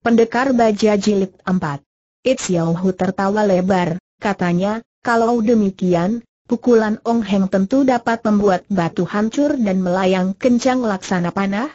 Pendekar Baja Jilid 4. It's Hu tertawa lebar, katanya, kalau demikian, pukulan Ong Heng tentu dapat membuat batu hancur dan melayang kencang laksana panah.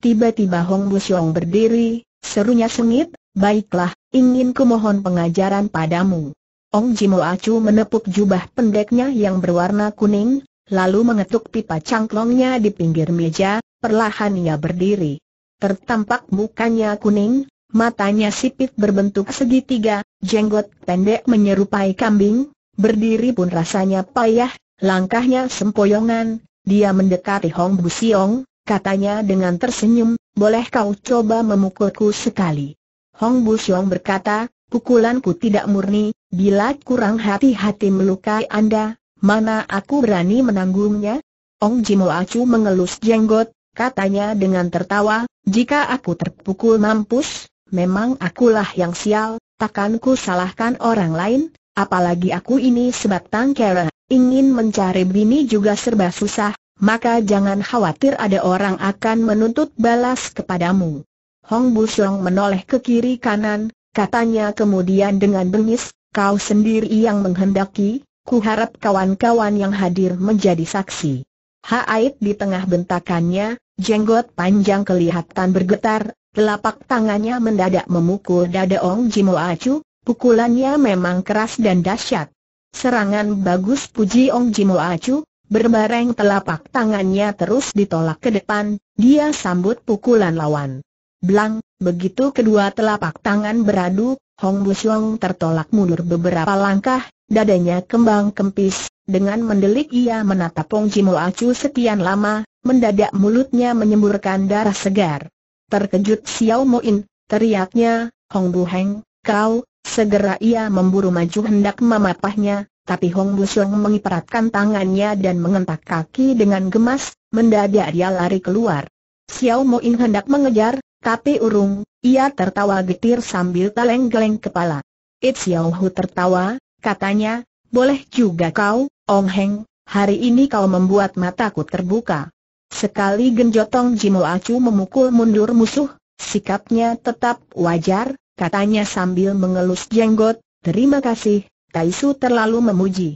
Tiba-tiba Hong Busyong berdiri, serunya sengit, baiklah, ingin kumohon pengajaran padamu. Ong Jimo Acu menepuk jubah pendeknya yang berwarna kuning, lalu mengetuk pipa cangklongnya di pinggir meja, perlahan ia berdiri. Tertampak mukanya kuning, matanya sipit berbentuk segitiga, jenggot pendek menyerupai kambing, berdiri pun rasanya payah, langkahnya sempoyongan, dia mendekati Hong Bu Siong, katanya dengan tersenyum, boleh kau coba memukulku sekali. Hong Bu Siong berkata, pukulanku tidak murni, bila kurang hati-hati melukai Anda, mana aku berani menanggungnya? Ong Jimo Acu mengelus jenggot, katanya dengan tertawa, jika aku terpukul mampus, memang akulah yang sial, takanku salahkan orang lain, apalagi aku ini sebatang kera, ingin mencari bini juga serba susah, maka jangan khawatir ada orang akan menuntut balas kepadamu. Hong Busong menoleh ke kiri kanan, katanya kemudian dengan bengis, kau sendiri yang menghendaki, ku harap kawan-kawan yang hadir menjadi saksi. Haid di tengah bentakannya, jenggot panjang kelihatan bergetar, Telapak tangannya mendadak memukul dada Ong Jimo Acu, pukulannya memang keras dan dahsyat. Serangan bagus puji Ong Jimo Acu, berbareng telapak tangannya terus ditolak ke depan, dia sambut pukulan lawan. Blang, begitu kedua telapak tangan beradu, Hong Busuong tertolak mundur beberapa langkah, dadanya kembang kempis, dengan mendelik ia menatap Ong Jimo Acu sekian lama, mendadak mulutnya menyemburkan darah segar. Terkejut Xiao Moin, teriaknya, Hong Bu Heng, kau, segera ia memburu maju hendak memapahnya, tapi Hong Bu Xiong mengiperatkan tangannya dan mengentak kaki dengan gemas, mendadak dia lari keluar. Xiao Moin hendak mengejar, tapi urung, ia tertawa getir sambil geleng-geleng kepala. It Xiao Hu tertawa, katanya, boleh juga kau, Ong Heng, hari ini kau membuat mataku terbuka. Sekali genjotong Jimo Acu memukul mundur musuh, sikapnya tetap wajar, katanya sambil mengelus jenggot, terima kasih, Taisu terlalu memuji.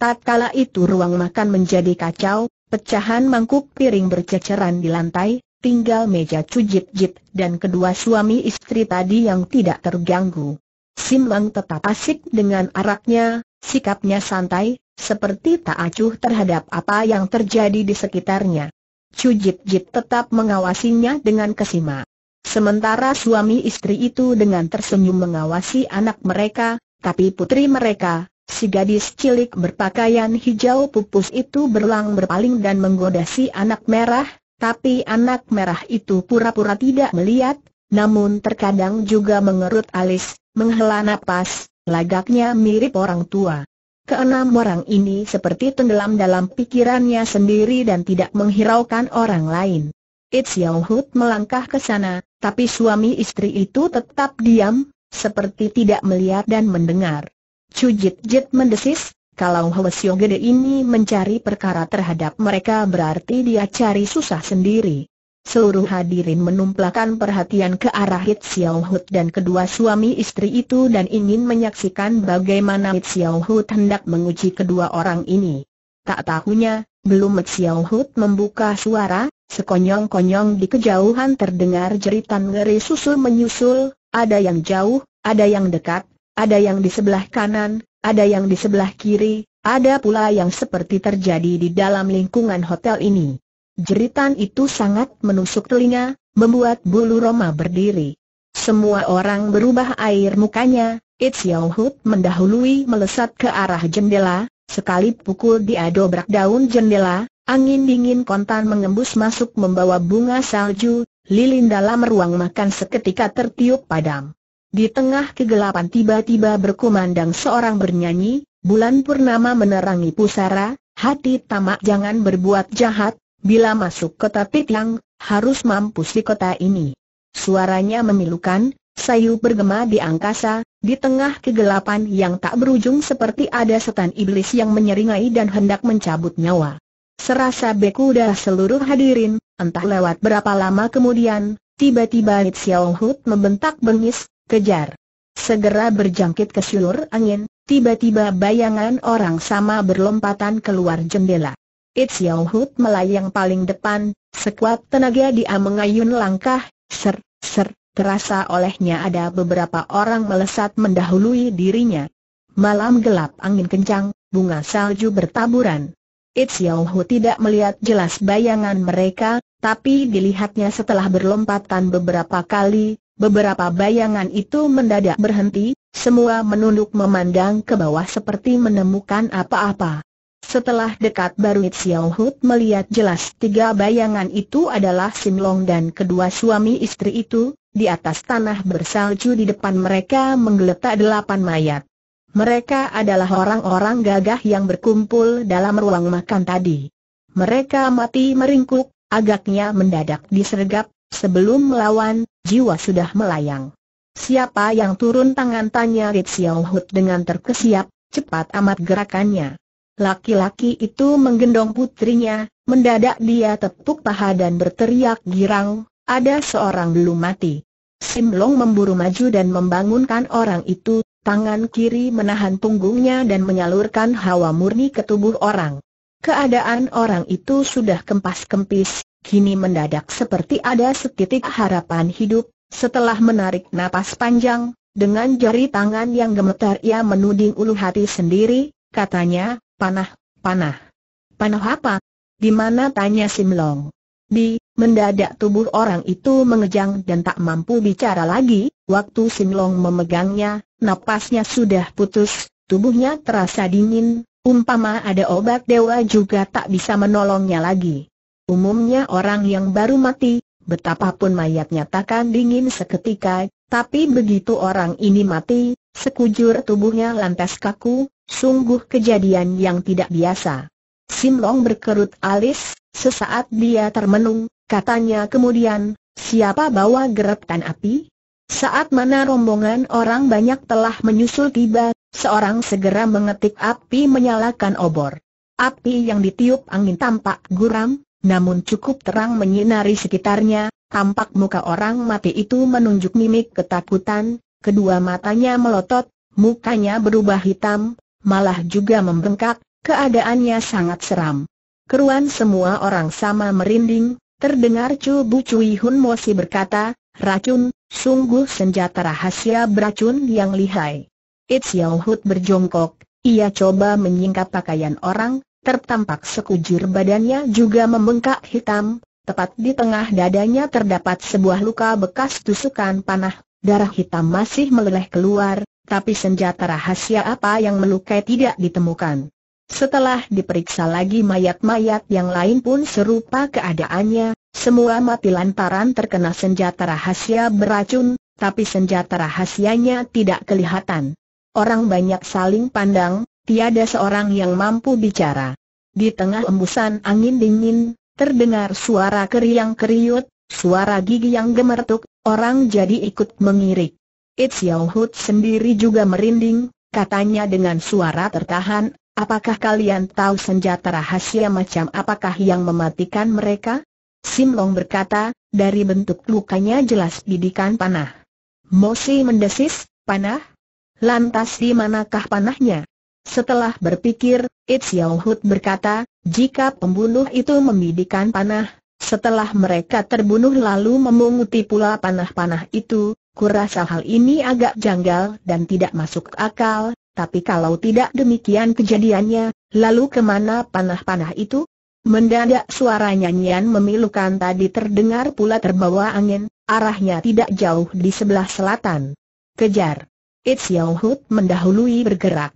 Tatkala itu ruang makan menjadi kacau, pecahan mangkuk piring berceceran di lantai, tinggal meja cujit-jit dan kedua suami istri tadi yang tidak terganggu. Sim Lang tetap asik dengan araknya, sikapnya santai, seperti tak acuh terhadap apa yang terjadi di sekitarnya. Cujit Jit tetap mengawasinya dengan kesima. Sementara suami istri itu dengan tersenyum mengawasi anak mereka, tapi putri mereka, si gadis cilik berpakaian hijau pupus itu berlang berpaling dan menggoda si anak merah, tapi anak merah itu pura-pura tidak melihat, namun terkadang juga mengerut alis, menghela napas, lagaknya mirip orang tua. Keenam orang ini seperti tenggelam dalam pikirannya sendiri dan tidak menghiraukan orang lain. It's Yao melangkah ke sana, tapi suami istri itu tetap diam, seperti tidak melihat dan mendengar. Chu Jit mendesis, kalau Hwa Sio ini mencari perkara terhadap mereka berarti dia cari susah sendiri. Seluruh hadirin menumpulkan perhatian ke arah Hit Xiao Hut dan kedua suami istri itu dan ingin menyaksikan bagaimana Hit Xiao Hut hendak menguji kedua orang ini. Tak tahunya, belum Hit Xiao Hut membuka suara, sekonyong-konyong di kejauhan terdengar jeritan ngeri susul menyusul, ada yang jauh, ada yang dekat, ada yang di sebelah kanan, ada yang di sebelah kiri, ada pula yang seperti terjadi di dalam lingkungan hotel ini. Jeritan itu sangat menusuk telinga, membuat bulu Roma berdiri. Semua orang berubah air mukanya, It's Yao mendahului melesat ke arah jendela, sekali pukul dia dobrak daun jendela, angin dingin kontan mengembus masuk membawa bunga salju, lilin dalam ruang makan seketika tertiup padam. Di tengah kegelapan tiba-tiba berkumandang seorang bernyanyi, bulan purnama menerangi pusara, hati tamak jangan berbuat jahat, Bila masuk kota Pitiang, harus mampus di kota ini. Suaranya memilukan, sayu bergema di angkasa, di tengah kegelapan yang tak berujung seperti ada setan iblis yang menyeringai dan hendak mencabut nyawa. Serasa beku dah seluruh hadirin, entah lewat berapa lama kemudian, tiba-tiba Xiao Hut membentak bengis, kejar. Segera berjangkit ke seluruh angin, tiba-tiba bayangan orang sama berlompatan keluar jendela. It's Yao Hut melayang paling depan, sekuat tenaga dia mengayun langkah, ser, ser, terasa olehnya ada beberapa orang melesat mendahului dirinya. Malam gelap angin kencang, bunga salju bertaburan. It's Yao tidak melihat jelas bayangan mereka, tapi dilihatnya setelah berlompatan beberapa kali, beberapa bayangan itu mendadak berhenti, semua menunduk memandang ke bawah seperti menemukan apa-apa. Setelah dekat baru Xiao Hud melihat jelas tiga bayangan itu adalah Sim Long dan kedua suami istri itu, di atas tanah bersalju di depan mereka menggeletak delapan mayat. Mereka adalah orang-orang gagah yang berkumpul dalam ruang makan tadi. Mereka mati meringkuk, agaknya mendadak disergap, sebelum melawan, jiwa sudah melayang. Siapa yang turun tangan tanya Rit Xiao dengan terkesiap, cepat amat gerakannya. Laki-laki itu menggendong putrinya, mendadak dia tepuk paha dan berteriak girang, ada seorang belum mati. Sim Long memburu maju dan membangunkan orang itu, tangan kiri menahan punggungnya dan menyalurkan hawa murni ke tubuh orang. Keadaan orang itu sudah kempas-kempis, kini mendadak seperti ada setitik harapan hidup, setelah menarik napas panjang, dengan jari tangan yang gemetar ia menuding ulu hati sendiri, katanya, Panah, panah. Panah apa? Di mana tanya Simlong? Di, mendadak tubuh orang itu mengejang dan tak mampu bicara lagi, waktu Simlong memegangnya, napasnya sudah putus, tubuhnya terasa dingin, umpama ada obat dewa juga tak bisa menolongnya lagi. Umumnya orang yang baru mati, betapapun mayatnya takkan dingin seketika, tapi begitu orang ini mati, sekujur tubuhnya lantas kaku, Sungguh kejadian yang tidak biasa. Sim Long berkerut alis, sesaat dia termenung, katanya kemudian, siapa bawa geretan api? Saat mana rombongan orang banyak telah menyusul tiba, seorang segera mengetik api menyalakan obor. Api yang ditiup angin tampak guram, namun cukup terang menyinari sekitarnya, tampak muka orang mati itu menunjuk mimik ketakutan, kedua matanya melotot, mukanya berubah hitam, malah juga membengkak, keadaannya sangat seram. Keruan semua orang sama merinding, terdengar Chu Bu Cui Hun Mo Si berkata, racun, sungguh senjata rahasia beracun yang lihai. It's Yao berjongkok, ia coba menyingkap pakaian orang, tertampak sekujur badannya juga membengkak hitam, Tepat di tengah dadanya terdapat sebuah luka bekas tusukan panah, darah hitam masih meleleh keluar, tapi senjata rahasia apa yang melukai tidak ditemukan. Setelah diperiksa lagi mayat-mayat yang lain pun serupa keadaannya, semua mati lantaran terkena senjata rahasia beracun, tapi senjata rahasianya tidak kelihatan. Orang banyak saling pandang, tiada seorang yang mampu bicara. Di tengah embusan angin dingin, terdengar suara keriang-keriut, suara gigi yang gemertuk, orang jadi ikut mengirik. It Xiao sendiri juga merinding, katanya dengan suara tertahan, apakah kalian tahu senjata rahasia macam apakah yang mematikan mereka? Sim Long berkata, dari bentuk lukanya jelas bidikan panah. Mosi mendesis, panah? Lantas di manakah panahnya? Setelah berpikir, It Xiao berkata, jika pembunuh itu membidikan panah, setelah mereka terbunuh lalu memunguti pula panah-panah itu, Kurasa hal ini agak janggal dan tidak masuk akal, tapi kalau tidak demikian kejadiannya, lalu kemana panah-panah itu? Mendadak suara nyanyian memilukan tadi terdengar pula terbawa angin, arahnya tidak jauh di sebelah selatan. Kejar! It's Yao mendahului bergerak.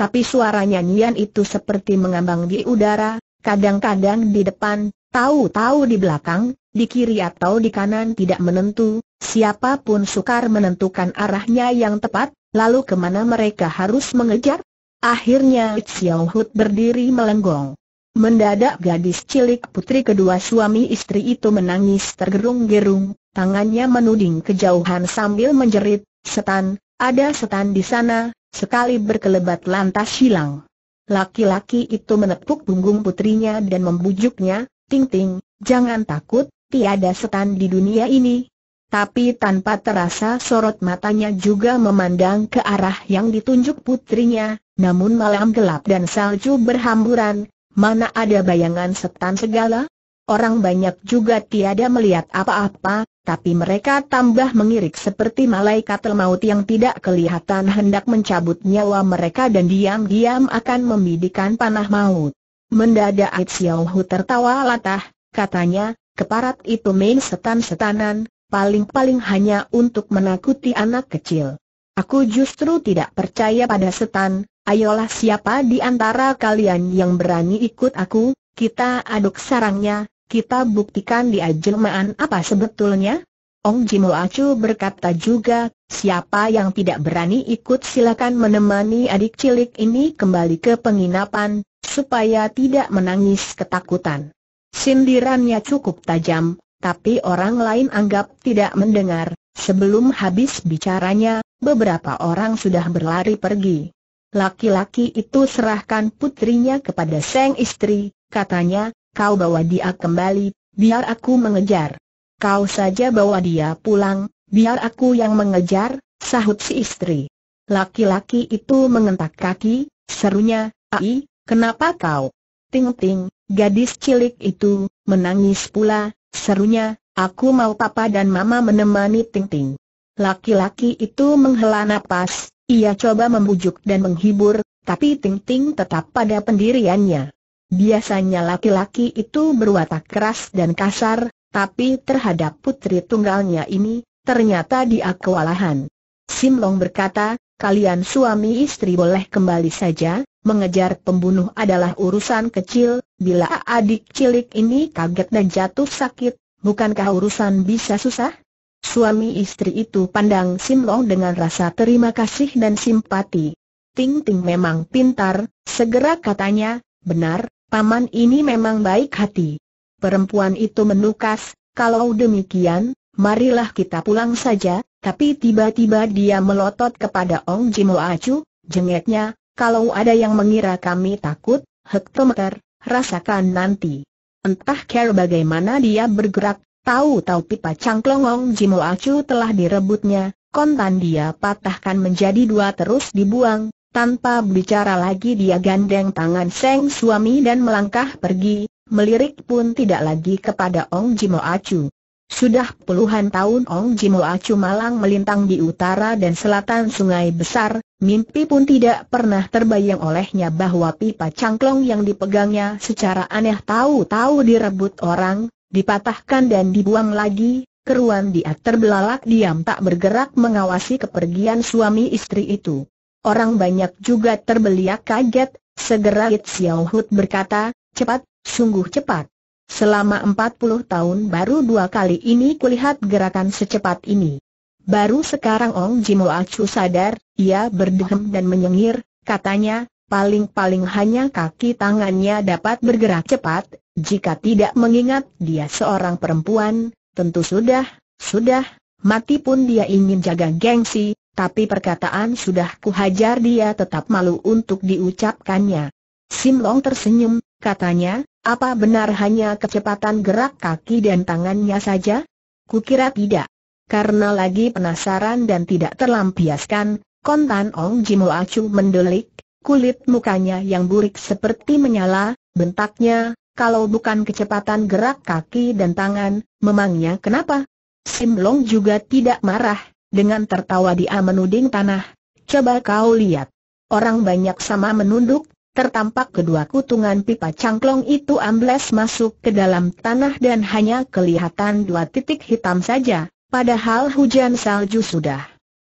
Tapi suara nyanyian itu seperti mengambang di udara, kadang-kadang di depan, Tahu-tahu di belakang, di kiri atau di kanan tidak menentu, siapapun sukar menentukan arahnya yang tepat, lalu kemana mereka harus mengejar? Akhirnya Xiao Hut berdiri melenggong. Mendadak gadis cilik putri kedua suami istri itu menangis tergerung-gerung, tangannya menuding kejauhan sambil menjerit, setan, ada setan di sana, sekali berkelebat lantas hilang. Laki-laki itu menepuk punggung putrinya dan membujuknya, Ting Ting, jangan takut, tiada setan di dunia ini. Tapi tanpa terasa sorot matanya juga memandang ke arah yang ditunjuk putrinya, namun malam gelap dan salju berhamburan, mana ada bayangan setan segala? Orang banyak juga tiada melihat apa-apa, tapi mereka tambah mengirik seperti malaikat maut yang tidak kelihatan hendak mencabut nyawa mereka dan diam-diam akan membidikan panah maut. Mendadak Xiao Hu tertawa latah, katanya, keparat itu main setan-setanan, paling-paling hanya untuk menakuti anak kecil. Aku justru tidak percaya pada setan, ayolah siapa di antara kalian yang berani ikut aku, kita aduk sarangnya, kita buktikan dia jelmaan apa sebetulnya. Ong Jimu Acu berkata juga, siapa yang tidak berani ikut silakan menemani adik cilik ini kembali ke penginapan, supaya tidak menangis ketakutan. Sindirannya cukup tajam, tapi orang lain anggap tidak mendengar. Sebelum habis bicaranya, beberapa orang sudah berlari pergi. Laki-laki itu serahkan putrinya kepada sang istri, katanya, kau bawa dia kembali, biar aku mengejar. Kau saja bawa dia pulang, biar aku yang mengejar, sahut si istri. Laki-laki itu mengentak kaki, serunya, Ai, Kenapa kau? Ting-ting, gadis cilik itu, menangis pula, serunya, aku mau papa dan mama menemani ting-ting. Laki-laki itu menghela nafas. ia coba membujuk dan menghibur, tapi ting-ting tetap pada pendiriannya. Biasanya laki-laki itu berwatak keras dan kasar, tapi terhadap putri tunggalnya ini, ternyata dia kewalahan. Simlong berkata, kalian suami istri boleh kembali saja, Mengejar pembunuh adalah urusan kecil, bila adik cilik ini kaget dan jatuh sakit, bukankah urusan bisa susah? Suami istri itu pandang Sim Long dengan rasa terima kasih dan simpati. Ting Ting memang pintar, segera katanya, benar, paman ini memang baik hati. Perempuan itu menukas, kalau demikian, marilah kita pulang saja, tapi tiba-tiba dia melotot kepada Ong Jimo Acu, jengeknya, kalau ada yang mengira kami takut, hektometer, rasakan nanti. Entah care bagaimana dia bergerak, tahu-tahu pipa cangklongong Jimo Acu telah direbutnya, kontan dia patahkan menjadi dua terus dibuang, tanpa bicara lagi dia gandeng tangan Seng suami dan melangkah pergi, melirik pun tidak lagi kepada Ong Jimo Acu. Sudah puluhan tahun Ong Acu Malang melintang di utara dan selatan sungai besar, mimpi pun tidak pernah terbayang olehnya bahwa pipa cangklong yang dipegangnya secara aneh tahu-tahu direbut orang, dipatahkan dan dibuang lagi, keruan dia terbelalak diam tak bergerak mengawasi kepergian suami istri itu. Orang banyak juga terbeliak kaget, segera It Xiao Hut berkata, cepat, sungguh cepat. Selama 40 tahun baru dua kali ini kulihat gerakan secepat ini. Baru sekarang Ong Jimo Acu sadar, ia berdehem dan menyengir, katanya, paling-paling hanya kaki tangannya dapat bergerak cepat, jika tidak mengingat dia seorang perempuan, tentu sudah, sudah, mati pun dia ingin jaga gengsi, tapi perkataan sudah kuhajar dia tetap malu untuk diucapkannya. Sim Long tersenyum, katanya, apa benar hanya kecepatan gerak kaki dan tangannya saja? Kukira tidak. Karena lagi penasaran dan tidak terlampiaskan, kontan Ong Jimu Acu mendelik, kulit mukanya yang burik seperti menyala, bentaknya, kalau bukan kecepatan gerak kaki dan tangan, memangnya kenapa? Sim Long juga tidak marah, dengan tertawa dia menuding tanah. Coba kau lihat. Orang banyak sama menunduk, tertampak kedua kutungan pipa cangklong itu ambles masuk ke dalam tanah dan hanya kelihatan dua titik hitam saja, padahal hujan salju sudah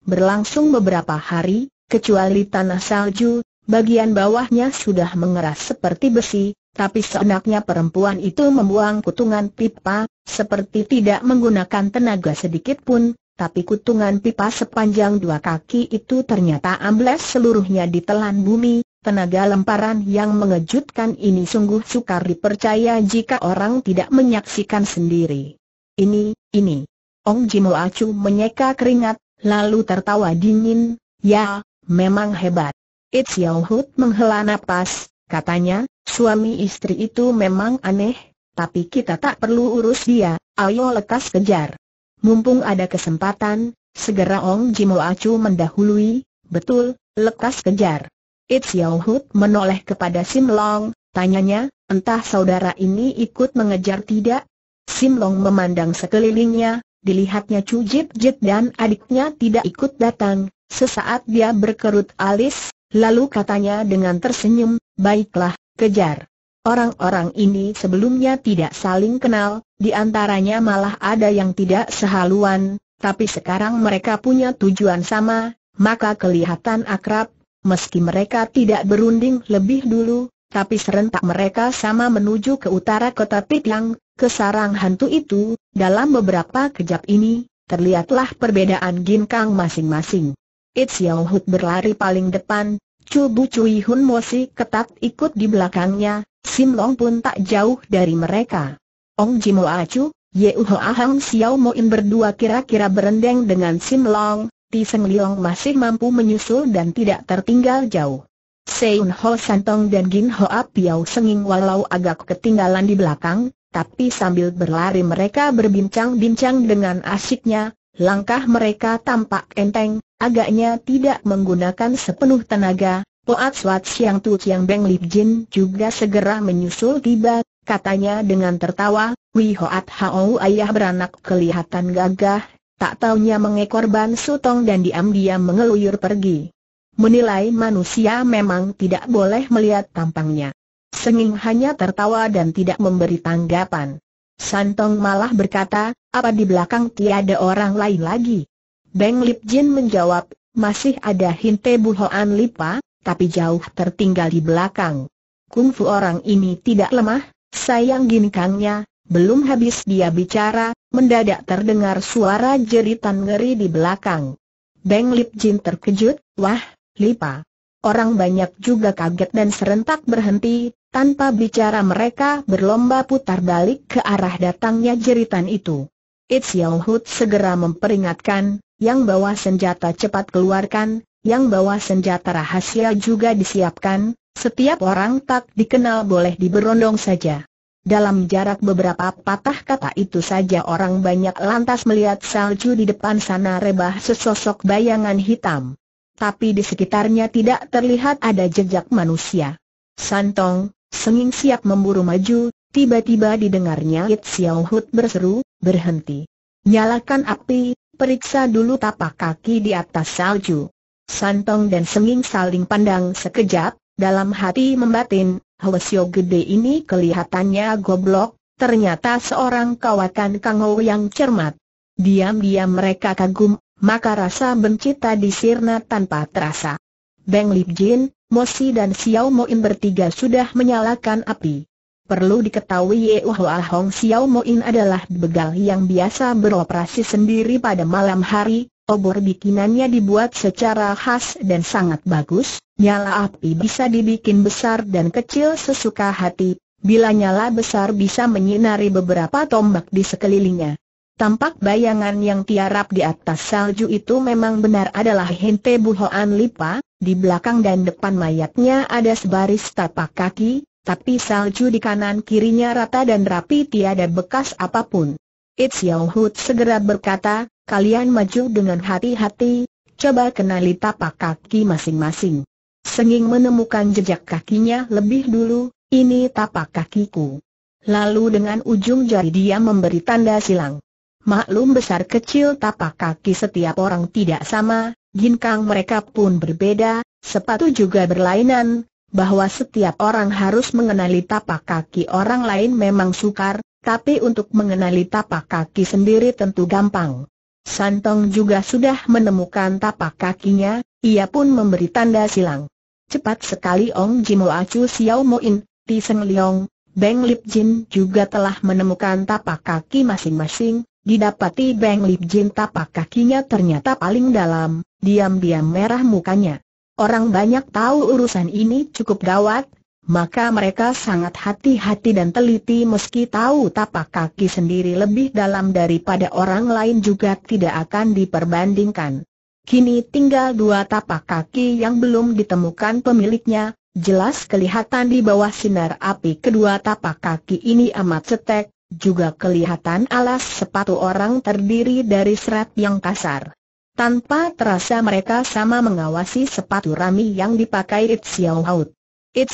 berlangsung beberapa hari, kecuali tanah salju, bagian bawahnya sudah mengeras seperti besi, tapi seenaknya perempuan itu membuang kutungan pipa, seperti tidak menggunakan tenaga sedikit pun, tapi kutungan pipa sepanjang dua kaki itu ternyata ambles seluruhnya ditelan bumi, Tenaga lemparan yang mengejutkan ini sungguh sukar dipercaya jika orang tidak menyaksikan sendiri. Ini, ini. Ong Jimo Acu menyeka keringat, lalu tertawa dingin, ya, memang hebat. It's Yao menghela napas, katanya, suami istri itu memang aneh, tapi kita tak perlu urus dia, ayo lekas kejar. Mumpung ada kesempatan, segera Ong Jimo Acu mendahului, betul, lekas kejar. It Xiao Hut menoleh kepada Sim Long, tanyanya, entah saudara ini ikut mengejar tidak? Sim Long memandang sekelilingnya, dilihatnya Chu Jip Jit dan adiknya tidak ikut datang, sesaat dia berkerut alis, lalu katanya dengan tersenyum, baiklah, kejar. Orang-orang ini sebelumnya tidak saling kenal, di antaranya malah ada yang tidak sehaluan, tapi sekarang mereka punya tujuan sama, maka kelihatan akrab, Meski mereka tidak berunding lebih dulu, tapi serentak mereka sama menuju ke utara kota Pitlang, ke sarang hantu itu, dalam beberapa kejap ini, terlihatlah perbedaan ginkang masing-masing. It's Yao berlari paling depan, Chu Bu Cui Hun Mosi ketat ikut di belakangnya, Sim Long pun tak jauh dari mereka. Ong Jimo Acu, Ye Uho Ahang Xiao Moin berdua kira-kira berendeng dengan Sim Long, Tiseng Liong masih mampu menyusul dan tidak tertinggal jauh. Seun Ho Santong dan Gin Ho Piau Senging walau agak ketinggalan di belakang, tapi sambil berlari mereka berbincang-bincang dengan asiknya, langkah mereka tampak enteng, agaknya tidak menggunakan sepenuh tenaga. Poat Swat Siang Tu Chiang Beng Lip Jin juga segera menyusul tiba, katanya dengan tertawa, Wi Hoat Hao ayah beranak kelihatan gagah, Tak taunya mengekor ban sutong dan diam-diam mengeluyur pergi. Menilai manusia memang tidak boleh melihat tampangnya. Senging hanya tertawa dan tidak memberi tanggapan. Santong malah berkata, apa di belakang tiada orang lain lagi? Beng Lip Jin menjawab, masih ada Hinte Buhoan Lipa, tapi jauh tertinggal di belakang. Kungfu orang ini tidak lemah, sayang ginkangnya, belum habis dia bicara, mendadak terdengar suara jeritan ngeri di belakang. Beng Lip Jin terkejut, wah, Lipa. Orang banyak juga kaget dan serentak berhenti, tanpa bicara mereka berlomba putar balik ke arah datangnya jeritan itu. It's Yao Hood segera memperingatkan, yang bawa senjata cepat keluarkan, yang bawa senjata rahasia juga disiapkan, setiap orang tak dikenal boleh diberondong saja. Dalam jarak beberapa patah kata itu saja orang banyak lantas melihat salju di depan sana rebah sesosok bayangan hitam. Tapi di sekitarnya tidak terlihat ada jejak manusia. Santong, senging siap memburu maju, tiba-tiba didengarnya It Xiao Hut berseru, berhenti. Nyalakan api, periksa dulu tapak kaki di atas salju. Santong dan Senging saling pandang sekejap, dalam hati membatin, Holesio gede ini kelihatannya goblok, ternyata seorang kawakan kango yang cermat. Diam-diam mereka kagum, maka rasa benci tadi sirna tanpa terasa. Beng Lip Jin, Mosi dan Xiao Mo In bertiga sudah menyalakan api. Perlu diketahui Ye Hua Hong Xiao Mo In adalah begal yang biasa beroperasi sendiri pada malam hari, obor bikinannya dibuat secara khas dan sangat bagus, Nyala api bisa dibikin besar dan kecil sesuka hati, bila nyala besar bisa menyinari beberapa tombak di sekelilingnya. Tampak bayangan yang tiarap di atas salju itu memang benar adalah Hente Buhoan Lipa, di belakang dan depan mayatnya ada sebaris tapak kaki, tapi salju di kanan kirinya rata dan rapi tiada bekas apapun. It's Yao Hood segera berkata, kalian maju dengan hati-hati, coba kenali tapak kaki masing-masing. Senging menemukan jejak kakinya lebih dulu, ini tapak kakiku. Lalu dengan ujung jari dia memberi tanda silang. Maklum besar kecil tapak kaki setiap orang tidak sama, ginkang mereka pun berbeda, sepatu juga berlainan, bahwa setiap orang harus mengenali tapak kaki orang lain memang sukar, tapi untuk mengenali tapak kaki sendiri tentu gampang. Santong juga sudah menemukan tapak kakinya, ia pun memberi tanda silang. Cepat sekali Ong Jimo Acu Xiao Moin, Ti Seng Bang Beng Lip Jin juga telah menemukan tapak kaki masing-masing. Didapati Beng Lip Jin tapak kakinya ternyata paling dalam, diam-diam merah mukanya. Orang banyak tahu urusan ini cukup gawat, maka mereka sangat hati-hati dan teliti meski tahu tapak kaki sendiri lebih dalam daripada orang lain juga tidak akan diperbandingkan. Kini tinggal dua tapak kaki yang belum ditemukan pemiliknya, jelas kelihatan di bawah sinar api kedua tapak kaki ini amat setek, juga kelihatan alas sepatu orang terdiri dari serat yang kasar. Tanpa terasa mereka sama mengawasi sepatu rami yang dipakai It Xiao Hut. It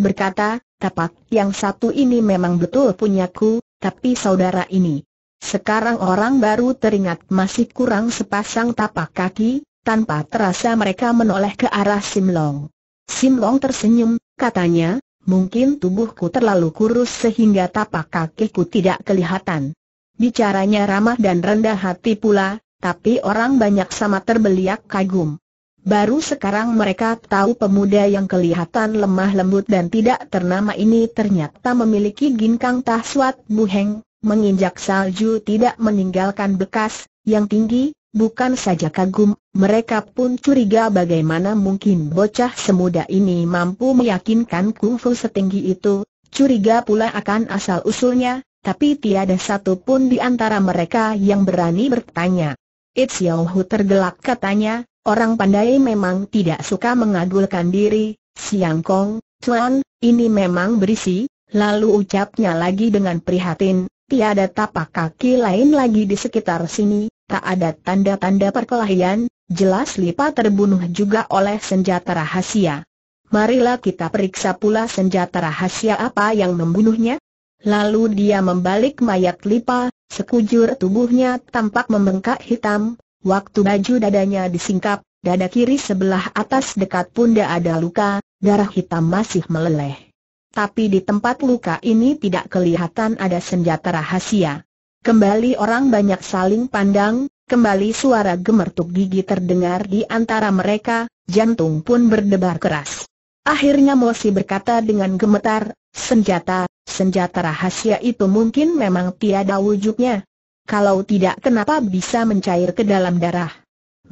berkata, tapak yang satu ini memang betul punyaku, tapi saudara ini, sekarang orang baru teringat masih kurang sepasang tapak kaki, tanpa terasa mereka menoleh ke arah Sim Long. Sim Long tersenyum, katanya, mungkin tubuhku terlalu kurus sehingga tapak kakiku tidak kelihatan. Bicaranya ramah dan rendah hati pula, tapi orang banyak sama terbeliak kagum. Baru sekarang mereka tahu pemuda yang kelihatan lemah lembut dan tidak ternama ini ternyata memiliki ginkang tahsuat buheng, menginjak salju tidak meninggalkan bekas, yang tinggi, bukan saja kagum, mereka pun curiga bagaimana mungkin bocah semuda ini mampu meyakinkan kungfu setinggi itu, curiga pula akan asal-usulnya, tapi tiada satupun di antara mereka yang berani bertanya. It's Yauhu tergelak katanya, orang pandai memang tidak suka mengagulkan diri, Siang Kong, Chuan, ini memang berisi, lalu ucapnya lagi dengan prihatin, tiada tapak kaki lain lagi di sekitar sini, tak ada tanda-tanda perkelahian, jelas Lipa terbunuh juga oleh senjata rahasia. Marilah kita periksa pula senjata rahasia apa yang membunuhnya. Lalu dia membalik mayat Lipa, sekujur tubuhnya tampak membengkak hitam, waktu baju dadanya disingkap, dada kiri sebelah atas dekat pun tidak ada luka, darah hitam masih meleleh tapi di tempat luka ini tidak kelihatan ada senjata rahasia. Kembali orang banyak saling pandang, kembali suara gemertuk gigi terdengar di antara mereka, jantung pun berdebar keras. Akhirnya Mosi berkata dengan gemetar, senjata, senjata rahasia itu mungkin memang tiada wujudnya. Kalau tidak kenapa bisa mencair ke dalam darah?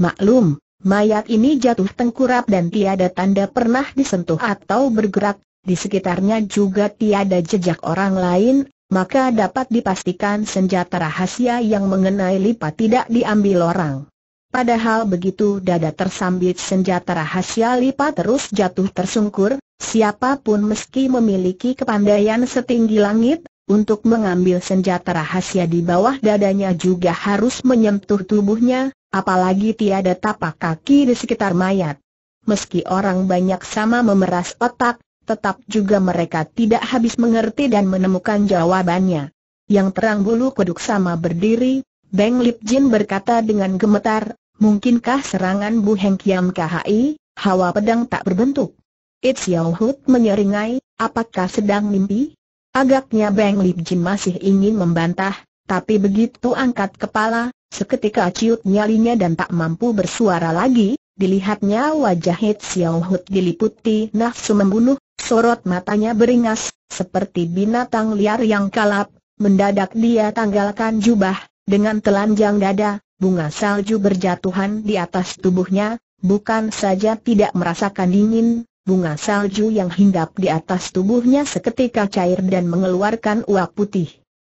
Maklum, mayat ini jatuh tengkurap dan tiada tanda pernah disentuh atau bergerak, di sekitarnya juga tiada jejak orang lain, maka dapat dipastikan senjata rahasia yang mengenai lipat tidak diambil orang. Padahal begitu dada tersambit senjata rahasia lipat terus jatuh tersungkur, siapapun meski memiliki kepandaian setinggi langit, untuk mengambil senjata rahasia di bawah dadanya juga harus menyentuh tubuhnya, apalagi tiada tapak kaki di sekitar mayat. Meski orang banyak sama memeras otak, tetap juga mereka tidak habis mengerti dan menemukan jawabannya. Yang terang bulu kuduk sama berdiri, Beng Lip Jin berkata dengan gemetar, mungkinkah serangan Bu Heng Kiam KHI, hawa pedang tak berbentuk? It's Yao menyeringai, apakah sedang mimpi? Agaknya Beng Lip Jin masih ingin membantah, tapi begitu angkat kepala, seketika ciut nyalinya dan tak mampu bersuara lagi, Dilihatnya wajah It's Xiao diliputi nafsu membunuh, Sorot matanya beringas, seperti binatang liar yang kalap, mendadak dia tanggalkan jubah, dengan telanjang dada, bunga salju berjatuhan di atas tubuhnya, bukan saja tidak merasakan dingin, bunga salju yang hinggap di atas tubuhnya seketika cair dan mengeluarkan uap putih.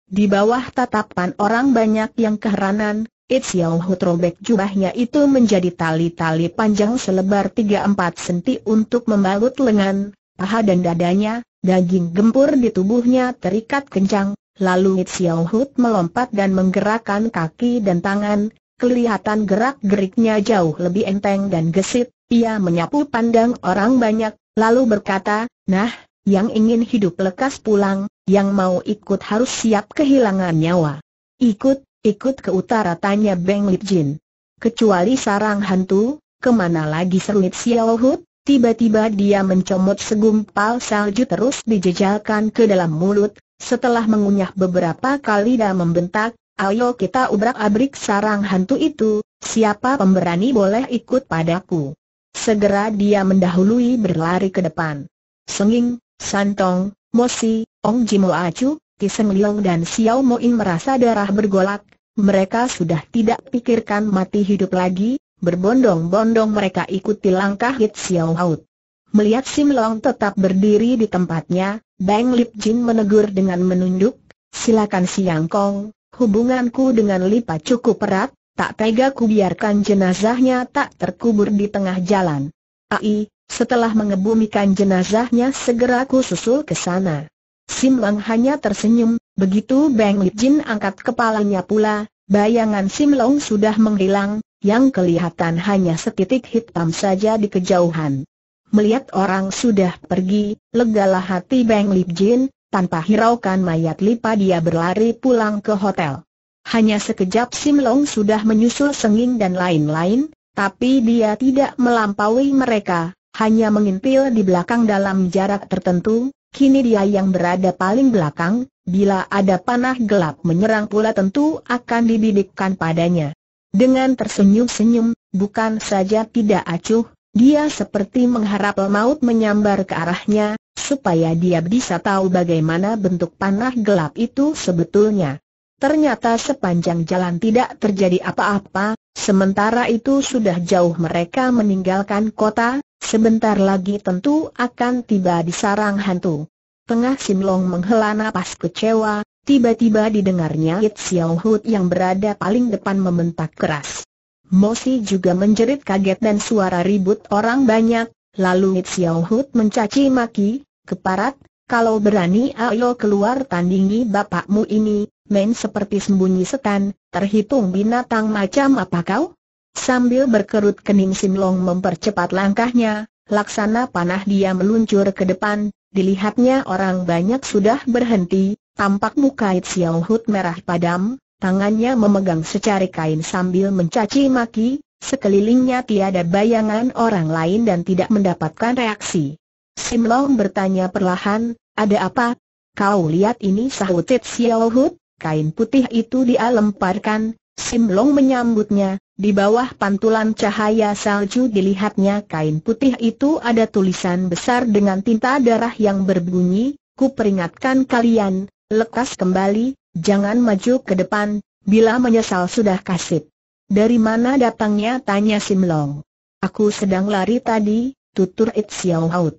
Di bawah tatapan orang banyak yang keheranan, It's Yao Hutrobek jubahnya itu menjadi tali-tali panjang selebar 3-4 senti untuk membalut lengan, paha dan dadanya, daging gempur di tubuhnya terikat kencang, lalu Xiao Hut melompat dan menggerakkan kaki dan tangan, kelihatan gerak-geriknya jauh lebih enteng dan gesit, ia menyapu pandang orang banyak, lalu berkata, nah, yang ingin hidup lekas pulang, yang mau ikut harus siap kehilangan nyawa. Ikut, ikut ke utara tanya Beng Lip Jin. Kecuali sarang hantu, kemana lagi seru Xiao Hut? Tiba-tiba dia mencomot segumpal salju terus dijejalkan ke dalam mulut, setelah mengunyah beberapa kali dan membentak, ayo kita ubrak-abrik sarang hantu itu, siapa pemberani boleh ikut padaku. Segera dia mendahului berlari ke depan. Senging, Santong, Mosi, Ong Jimu Acu, Tiseng Liong dan Xiao Moin merasa darah bergolak, mereka sudah tidak pikirkan mati hidup lagi, Berbondong-bondong mereka ikuti langkah Hit Xiao Haut. Melihat Sim Long tetap berdiri di tempatnya, Bang Lip Jin menegur dengan menunduk, silakan Siang Kong, hubunganku dengan Lipa cukup erat, tak tega ku biarkan jenazahnya tak terkubur di tengah jalan. Ai, setelah mengebumikan jenazahnya segera ku susul ke sana. Sim Long hanya tersenyum, begitu Bang Lip Jin angkat kepalanya pula, bayangan Sim Long sudah menghilang, yang kelihatan hanya setitik hitam saja di kejauhan. Melihat orang sudah pergi, legalah hati Beng Lip Jin, tanpa hiraukan mayat Lipa dia berlari pulang ke hotel. Hanya sekejap Sim Long sudah menyusul Senging dan lain-lain, tapi dia tidak melampaui mereka, hanya mengintil di belakang dalam jarak tertentu, kini dia yang berada paling belakang, bila ada panah gelap menyerang pula tentu akan dibidikkan padanya. Dengan tersenyum-senyum, bukan saja tidak acuh, dia seperti mengharap maut menyambar ke arahnya, supaya dia bisa tahu bagaimana bentuk panah gelap itu sebetulnya. Ternyata sepanjang jalan tidak terjadi apa-apa, sementara itu sudah jauh mereka meninggalkan kota, sebentar lagi tentu akan tiba di sarang hantu. Tengah Simlong menghela napas kecewa, Tiba-tiba didengarnya It Xiao Hut yang berada paling depan membentak keras. Mosi juga menjerit kaget dan suara ribut orang banyak, lalu It Xiao Hut mencaci maki, keparat, kalau berani ayo keluar tandingi bapakmu ini, main seperti sembunyi setan, terhitung binatang macam apa kau? Sambil berkerut kening Simlong mempercepat langkahnya, laksana panah dia meluncur ke depan, dilihatnya orang banyak sudah berhenti, Tampak muka It Xiao Hut merah padam, tangannya memegang secari kain sambil mencaci maki, sekelilingnya tiada bayangan orang lain dan tidak mendapatkan reaksi. Sim Long bertanya perlahan, ada apa? Kau lihat ini sahut It Xiao Hut, kain putih itu dia lemparkan, Sim Long menyambutnya, di bawah pantulan cahaya salju dilihatnya kain putih itu ada tulisan besar dengan tinta darah yang berbunyi, ku peringatkan kalian, Lekas kembali, jangan maju ke depan, bila menyesal sudah kasih. Dari mana datangnya tanya Simlong. Aku sedang lari tadi, tutur It Xiao Hout.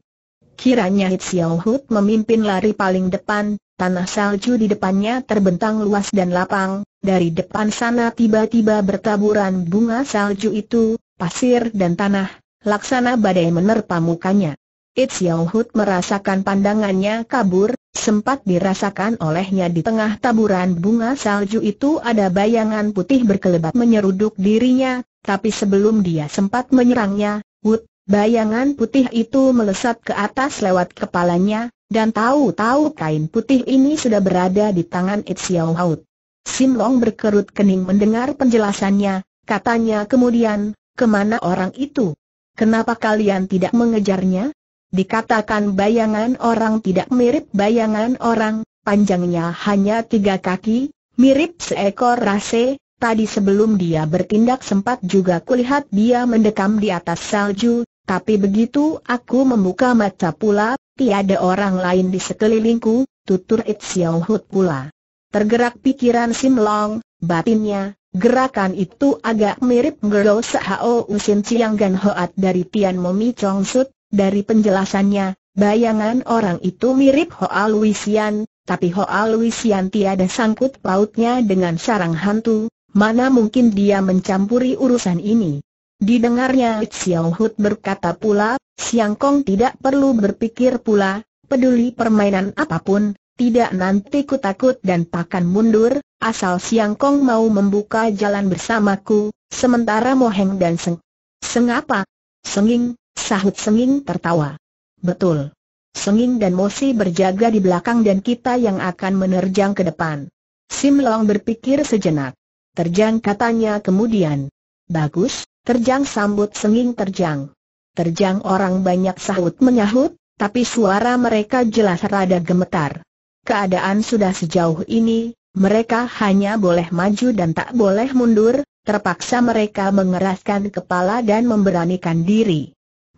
Kiranya It Xiao Hout memimpin lari paling depan, tanah salju di depannya terbentang luas dan lapang, dari depan sana tiba-tiba bertaburan bunga salju itu, pasir dan tanah, laksana badai menerpa mukanya. It Xiao Hut merasakan pandangannya kabur, sempat dirasakan olehnya di tengah taburan bunga salju itu ada bayangan putih berkelebat menyeruduk dirinya, tapi sebelum dia sempat menyerangnya, Hut, bayangan putih itu melesat ke atas lewat kepalanya, dan tahu-tahu kain putih ini sudah berada di tangan It Xiao Hut. Sim Long berkerut kening mendengar penjelasannya, katanya kemudian, kemana orang itu? Kenapa kalian tidak mengejarnya? Dikatakan bayangan orang tidak mirip bayangan orang, panjangnya hanya tiga kaki, mirip seekor rase, tadi sebelum dia bertindak sempat juga kulihat dia mendekam di atas salju, tapi begitu aku membuka mata pula, tiada orang lain di sekelilingku, tutur It Xiao Hut pula. Tergerak pikiran Sim Long, batinnya, gerakan itu agak mirip Ngero Sahao Usin Chiang Gan Hoat dari Tian Momi Chong Sut, dari penjelasannya, bayangan orang itu mirip Hoa Luisian, tapi Hoa Luisian tiada sangkut pautnya dengan sarang hantu, mana mungkin dia mencampuri urusan ini. Didengarnya Xiao Hud berkata pula, Siang Kong tidak perlu berpikir pula, peduli permainan apapun, tidak nanti ku takut dan takkan mundur, asal Siang Kong mau membuka jalan bersamaku, sementara Moheng dan Seng. Seng apa? Senging, Sahut Senging tertawa. Betul. Senging dan Mosi berjaga di belakang dan kita yang akan menerjang ke depan. Sim Long berpikir sejenak. Terjang katanya kemudian. Bagus, terjang sambut Senging terjang. Terjang orang banyak sahut menyahut, tapi suara mereka jelas rada gemetar. Keadaan sudah sejauh ini, mereka hanya boleh maju dan tak boleh mundur, terpaksa mereka mengeraskan kepala dan memberanikan diri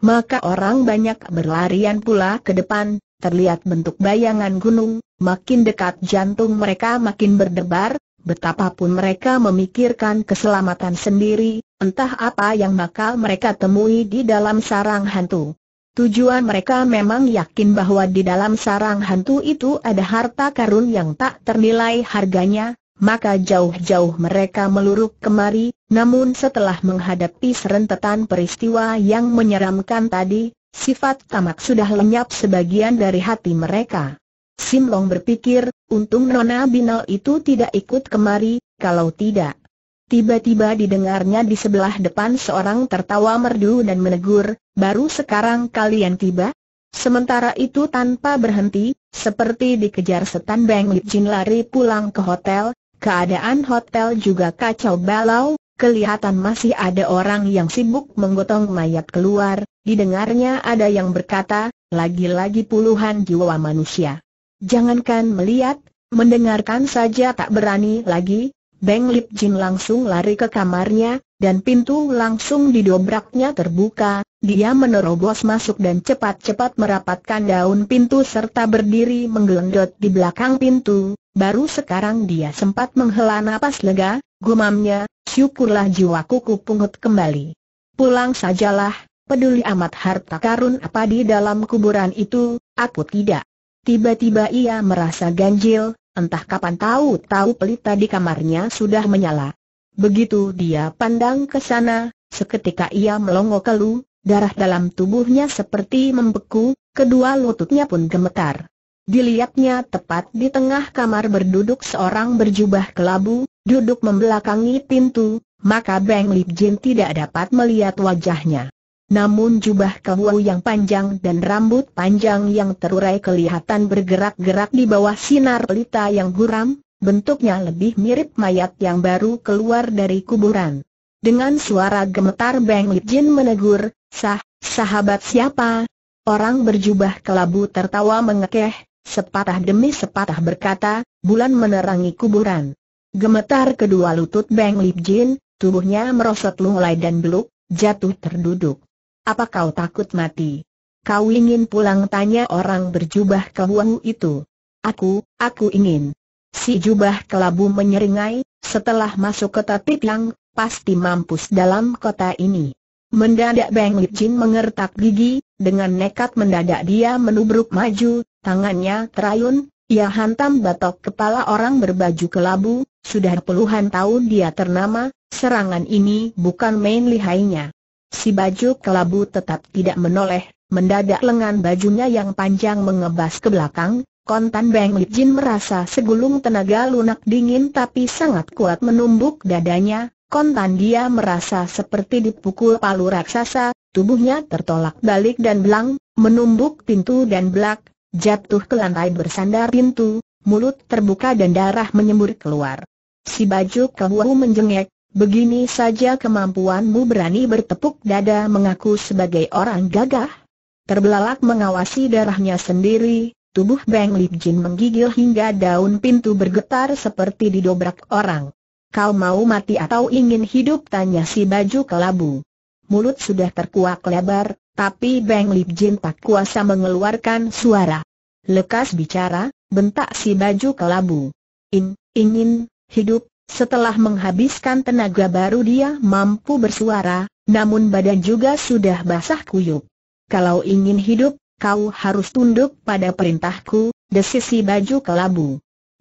maka orang banyak berlarian pula ke depan, terlihat bentuk bayangan gunung, makin dekat jantung mereka makin berdebar, betapapun mereka memikirkan keselamatan sendiri, entah apa yang bakal mereka temui di dalam sarang hantu. Tujuan mereka memang yakin bahwa di dalam sarang hantu itu ada harta karun yang tak ternilai harganya, maka jauh-jauh mereka meluruk kemari, namun setelah menghadapi serentetan peristiwa yang menyeramkan tadi, sifat tamak sudah lenyap sebagian dari hati mereka. Simlong berpikir, untung Nona Binal itu tidak ikut kemari, kalau tidak. Tiba-tiba didengarnya di sebelah depan seorang tertawa merdu dan menegur, baru sekarang kalian tiba? Sementara itu tanpa berhenti, seperti dikejar setan Beng Jin lari pulang ke hotel, Keadaan hotel juga kacau balau, kelihatan masih ada orang yang sibuk menggotong mayat keluar, didengarnya ada yang berkata, lagi-lagi puluhan jiwa manusia. Jangankan melihat, mendengarkan saja tak berani lagi, Beng Lip Jin langsung lari ke kamarnya, dan pintu langsung didobraknya terbuka, dia menerobos masuk dan cepat-cepat merapatkan daun pintu serta berdiri menggelendot di belakang pintu, baru sekarang dia sempat menghela nafas lega, gumamnya, syukurlah jiwaku kupungut kembali. Pulang sajalah, peduli amat harta karun apa di dalam kuburan itu, aku tidak. Tiba-tiba ia merasa ganjil, Entah kapan tahu-tahu pelita di kamarnya sudah menyala. Begitu dia pandang ke sana, seketika ia melongo kelu, darah dalam tubuhnya seperti membeku, kedua lututnya pun gemetar. Dilihatnya tepat di tengah kamar berduduk seorang berjubah kelabu, duduk membelakangi pintu, maka Beng Lip Jin tidak dapat melihat wajahnya. Namun jubah kawu yang panjang dan rambut panjang yang terurai kelihatan bergerak-gerak di bawah sinar pelita yang guram, bentuknya lebih mirip mayat yang baru keluar dari kuburan. Dengan suara gemetar Bang Lip Jin menegur, sah, sahabat siapa? Orang berjubah kelabu tertawa mengekeh, sepatah demi sepatah berkata, bulan menerangi kuburan. Gemetar kedua lutut Bang Lip Jin, tubuhnya merosot lunglai dan beluk, jatuh terduduk. Apa kau takut mati? Kau ingin pulang tanya orang berjubah kelabu itu. Aku, aku ingin. Si jubah kelabu menyeringai, setelah masuk ke tatip yang pasti mampus dalam kota ini. Mendadak Beng Jin mengertak gigi, dengan nekat mendadak dia menubruk maju, tangannya terayun, ia hantam batok kepala orang berbaju kelabu, sudah puluhan tahun dia ternama, serangan ini bukan main lihainya. Si baju kelabu tetap tidak menoleh, mendadak lengan bajunya yang panjang mengebas ke belakang, kontan Beng Jin merasa segulung tenaga lunak dingin tapi sangat kuat menumbuk dadanya, kontan dia merasa seperti dipukul palu raksasa, tubuhnya tertolak balik dan belang, menumbuk pintu dan belak, jatuh ke lantai bersandar pintu, mulut terbuka dan darah menyembur keluar. Si baju kelabu menjengek, Begini saja kemampuanmu berani bertepuk dada mengaku sebagai orang gagah? Terbelalak mengawasi darahnya sendiri, tubuh Beng Lip Jin menggigil hingga daun pintu bergetar seperti didobrak orang. Kau mau mati atau ingin hidup? Tanya si baju kelabu. Mulut sudah terkuak lebar, tapi Beng Lip Jin tak kuasa mengeluarkan suara. Lekas bicara, bentak si baju kelabu. In, ingin, hidup, setelah menghabiskan tenaga baru dia mampu bersuara, namun badan juga sudah basah kuyup. Kalau ingin hidup, kau harus tunduk pada perintahku, desisi baju kelabu.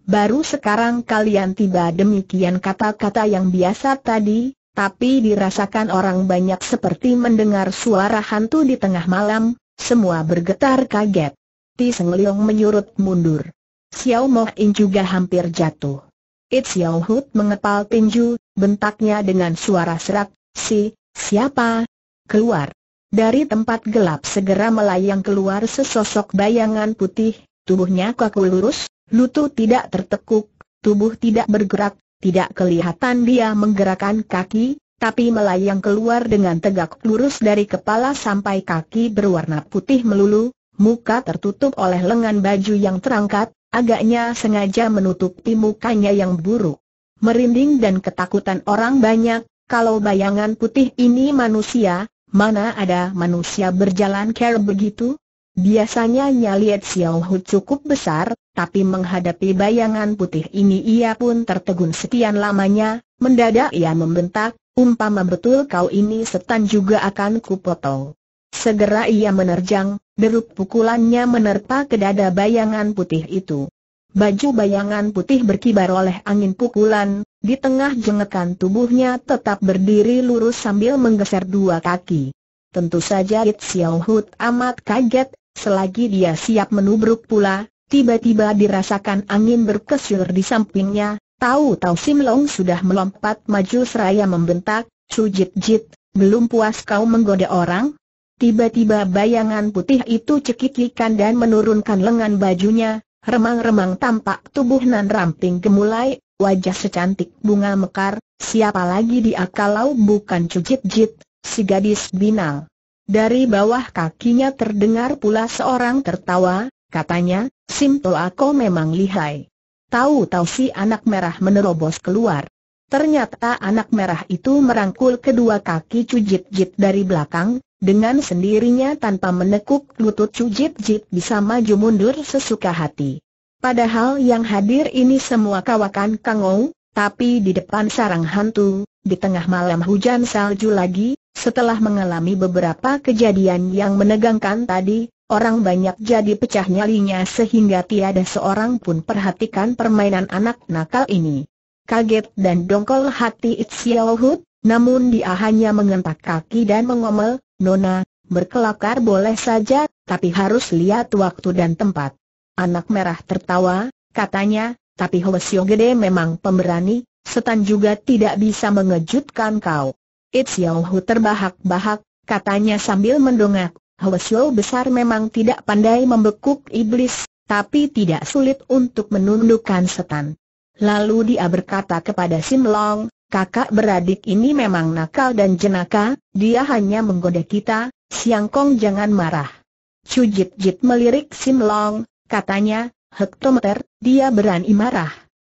Baru sekarang kalian tiba demikian kata-kata yang biasa tadi, tapi dirasakan orang banyak seperti mendengar suara hantu di tengah malam, semua bergetar kaget. Ti Seng Leong menyurut mundur. Xiao Mo In juga hampir jatuh. It's Yao Hood mengepal tinju, bentaknya dengan suara serak, si, siapa? Keluar. Dari tempat gelap segera melayang keluar sesosok bayangan putih, tubuhnya kaku lurus, lutut tidak tertekuk, tubuh tidak bergerak, tidak kelihatan dia menggerakkan kaki, tapi melayang keluar dengan tegak lurus dari kepala sampai kaki berwarna putih melulu, muka tertutup oleh lengan baju yang terangkat, Agaknya sengaja menutupi mukanya yang buruk. Merinding dan ketakutan orang banyak, kalau bayangan putih ini manusia, mana ada manusia berjalan care begitu? Biasanya nyaliat Xiao Hu cukup besar, tapi menghadapi bayangan putih ini ia pun tertegun sekian lamanya, mendadak ia membentak, umpama betul kau ini setan juga akan kupotong. Segera ia menerjang, Derup pukulannya menerpa ke dada bayangan putih itu. Baju bayangan putih berkibar oleh angin pukulan, di tengah jengekan tubuhnya tetap berdiri lurus sambil menggeser dua kaki. Tentu saja It Xiao Hut amat kaget, selagi dia siap menubruk pula, tiba-tiba dirasakan angin berkesur di sampingnya, tahu-tahu Sim Long sudah melompat maju seraya membentak, cujit Jit, belum puas kau menggoda orang? Tiba-tiba bayangan putih itu cekikikan dan menurunkan lengan bajunya, remang-remang tampak tubuh nan ramping gemulai, wajah secantik bunga mekar, siapa lagi dia kalau bukan cujit-jit, si gadis binal. Dari bawah kakinya terdengar pula seorang tertawa, katanya, Simto aku memang lihai. Tahu-tahu si anak merah menerobos keluar. Ternyata anak merah itu merangkul kedua kaki cujit-jit dari belakang, dengan sendirinya tanpa menekuk lutut Cujit Jit bisa maju mundur sesuka hati. Padahal yang hadir ini semua kawakan Ou, tapi di depan sarang hantu, di tengah malam hujan salju lagi, setelah mengalami beberapa kejadian yang menegangkan tadi, orang banyak jadi pecah nyalinya sehingga tiada seorang pun perhatikan permainan anak nakal ini. Kaget dan dongkol hati It Hu, namun dia hanya mengentak kaki dan mengomel, Nona, berkelakar boleh saja, tapi harus lihat waktu dan tempat. Anak merah tertawa, katanya, tapi Hoesio Gede memang pemberani, setan juga tidak bisa mengejutkan kau. It's Hu terbahak-bahak, katanya sambil mendongak, Hoesio besar memang tidak pandai membekuk iblis, tapi tidak sulit untuk menundukkan setan. Lalu dia berkata kepada Sim Long, kakak beradik ini memang nakal dan jenaka, dia hanya menggoda kita, Siang Kong jangan marah. Chu Jit Jit melirik Sim Long, katanya, hektometer, dia berani marah.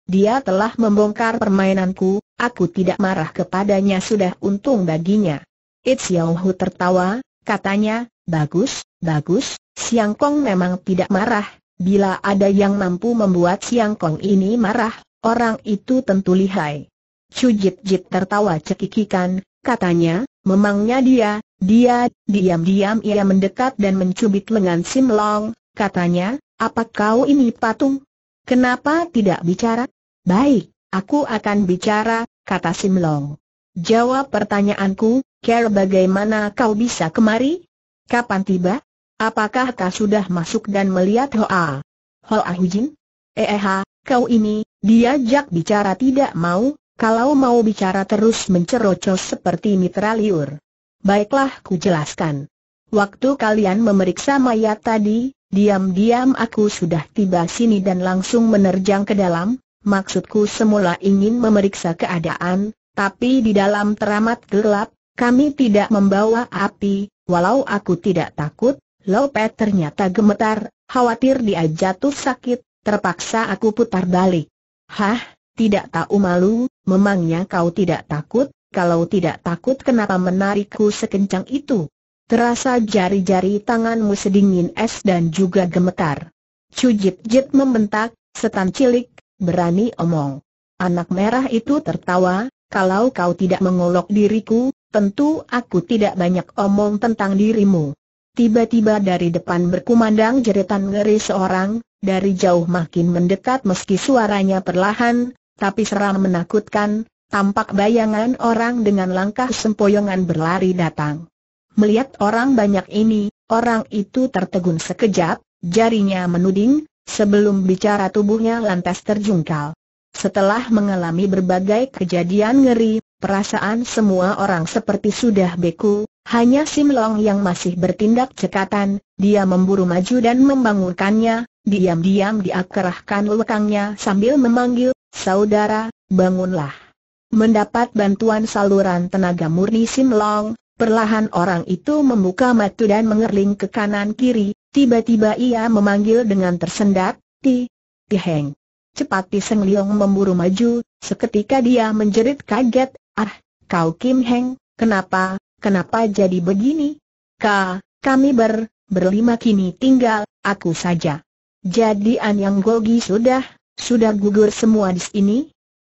Dia telah membongkar permainanku, aku tidak marah kepadanya sudah untung baginya. It's Yao Hu tertawa, katanya, bagus, bagus, Siang Kong memang tidak marah. Bila ada yang mampu membuat Siang Kong ini marah, orang itu tentu lihai. Cujit-jit tertawa cekikikan, katanya, memangnya dia, dia, diam-diam ia mendekat dan mencubit lengan Sim Long, katanya, apa kau ini patung? Kenapa tidak bicara? Baik, aku akan bicara, kata Sim Long. Jawab pertanyaanku, Care bagaimana kau bisa kemari? Kapan tiba? Apakah kau sudah masuk dan melihat Hoa? Hoa Hujin? eh, eh kau ini, diajak bicara tidak mau, kalau mau bicara terus mencerocos seperti mitra liur. Baiklah ku jelaskan. Waktu kalian memeriksa mayat tadi, diam-diam aku sudah tiba sini dan langsung menerjang ke dalam, maksudku semula ingin memeriksa keadaan, tapi di dalam teramat gelap, kami tidak membawa api, walau aku tidak takut, Lopet ternyata gemetar, khawatir dia jatuh sakit, terpaksa aku putar balik. Hah, tidak tahu malu, memangnya kau tidak takut? Kalau tidak takut kenapa menarikku sekencang itu? Terasa jari-jari tanganmu sedingin es dan juga gemetar. Cujit-jit membentak, setan cilik, berani omong. Anak merah itu tertawa, kalau kau tidak mengolok diriku, tentu aku tidak banyak omong tentang dirimu. Tiba-tiba dari depan berkumandang jeritan ngeri seorang, dari jauh makin mendekat meski suaranya perlahan, tapi seram menakutkan, tampak bayangan orang dengan langkah sempoyongan berlari datang. Melihat orang banyak ini, orang itu tertegun sekejap, jarinya menuding, sebelum bicara tubuhnya lantas terjungkal. Setelah mengalami berbagai kejadian ngeri, perasaan semua orang seperti sudah beku, hanya Simlong yang masih bertindak cekatan, dia memburu maju dan membangunkannya, diam-diam diakerahkan lekangnya sambil memanggil, Saudara, bangunlah. Mendapat bantuan saluran tenaga murni Simlong, perlahan orang itu membuka mata dan mengerling ke kanan kiri, tiba-tiba ia memanggil dengan tersendat, Ti, Ti Heng. Cepat Ti Seng Liong memburu maju, seketika dia menjerit kaget, ah, kau Kim Heng, kenapa, kenapa jadi begini? Ka, kami ber, berlima kini tinggal, aku saja. Jadi An Yang Gogi sudah, sudah gugur semua di sini?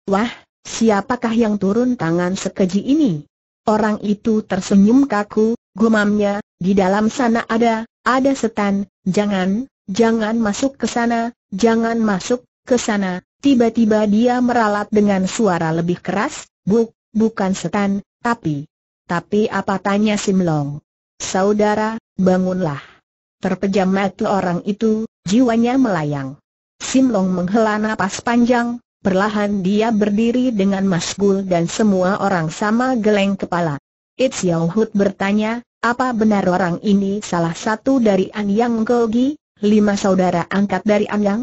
Wah, siapakah yang turun tangan sekeji ini? Orang itu tersenyum kaku, gumamnya, di dalam sana ada, ada setan, jangan, jangan masuk ke sana, jangan masuk ke sana. Tiba-tiba dia meralat dengan suara lebih keras, buk, bukan setan, tapi, tapi apa tanya Simlong? Saudara, bangunlah. Terpejam mata orang itu, jiwanya melayang. Simlong menghela nafas panjang, perlahan dia berdiri dengan masgul dan semua orang sama geleng kepala. It's Yao Hut bertanya, apa benar orang ini salah satu dari An Yang Gogi, lima saudara angkat dari An Yang?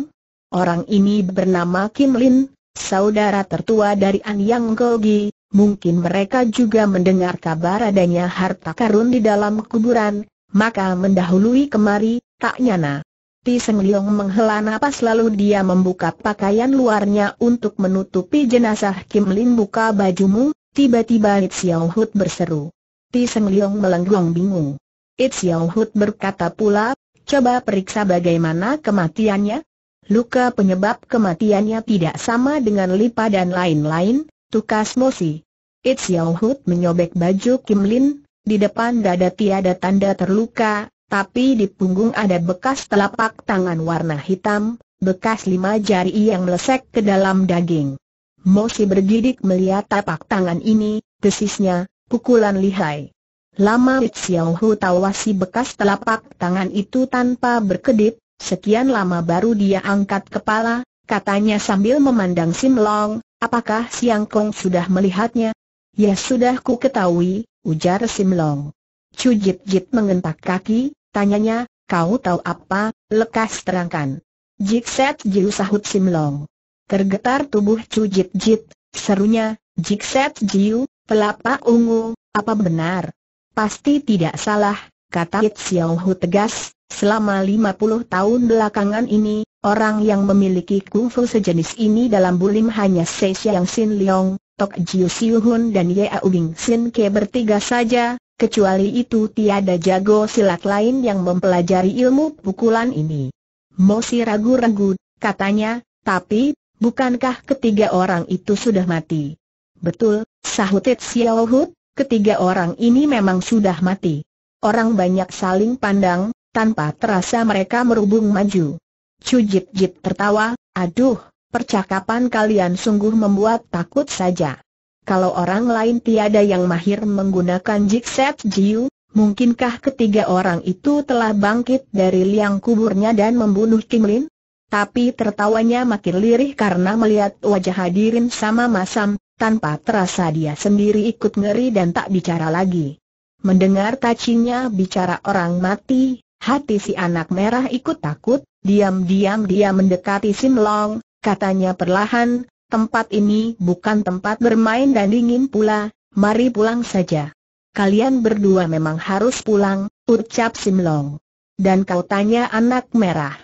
Orang ini bernama Kim Lin, saudara tertua dari An Yang Gogi, mungkin mereka juga mendengar kabar adanya harta karun di dalam kuburan, maka mendahului kemari, tak nyana. Ti Seng Liong menghela napas lalu dia membuka pakaian luarnya untuk menutupi jenazah Kim Lin buka bajumu, tiba-tiba It Xiao Hut berseru. Ti Seng Liong melenggong bingung. It Xiao Hut berkata pula, coba periksa bagaimana kematiannya. Luka penyebab kematiannya tidak sama dengan lipa dan lain-lain, tukas Mosi. It Xiao Hut menyobek baju Kim Lin, di depan dada tiada tanda terluka, tapi di punggung ada bekas telapak tangan warna hitam, bekas lima jari yang melesek ke dalam daging. Mosi bergidik melihat telapak tangan ini, desisnya, pukulan lihai. Lama Xiao Hu tawasi bekas telapak tangan itu tanpa berkedip, sekian lama baru dia angkat kepala, katanya sambil memandang Sim Long, apakah Siang Kong sudah melihatnya? Ya sudah ku ketahui, ujar Sim Long. cujit Jit mengentak kaki, Tanyanya, kau tahu apa, lekas terangkan. Jikset Jiu sahut Simlong. Tergetar tubuh Cujit Jit, serunya, Jikset Jiu, pelapa ungu, apa benar? Pasti tidak salah, kata It Xiao Hu tegas, selama 50 tahun belakangan ini, orang yang memiliki kungfu sejenis ini dalam bulim hanya Se Xiang Sin Leong, Tok Jiu Siu Hun dan Ye Ubing Sin Ke bertiga saja, Kecuali itu tiada jago silat lain yang mempelajari ilmu pukulan ini. Mosi ragu-ragu, katanya, tapi, bukankah ketiga orang itu sudah mati? Betul, sahutit Xiaohut, ketiga orang ini memang sudah mati. Orang banyak saling pandang, tanpa terasa mereka merubung maju. Cujit Jit tertawa, aduh, percakapan kalian sungguh membuat takut saja. Kalau orang lain tiada yang mahir menggunakan Jikset Jiu, mungkinkah ketiga orang itu telah bangkit dari liang kuburnya dan membunuh Kim Lin? Tapi tertawanya makin lirih karena melihat wajah hadirin sama masam, tanpa terasa dia sendiri ikut ngeri dan tak bicara lagi. Mendengar tacinya bicara orang mati, hati si anak merah ikut takut, diam-diam dia mendekati Sim Long, katanya perlahan, tempat ini bukan tempat bermain dan dingin pula, mari pulang saja. Kalian berdua memang harus pulang, ucap Simlong. Dan kau tanya anak merah.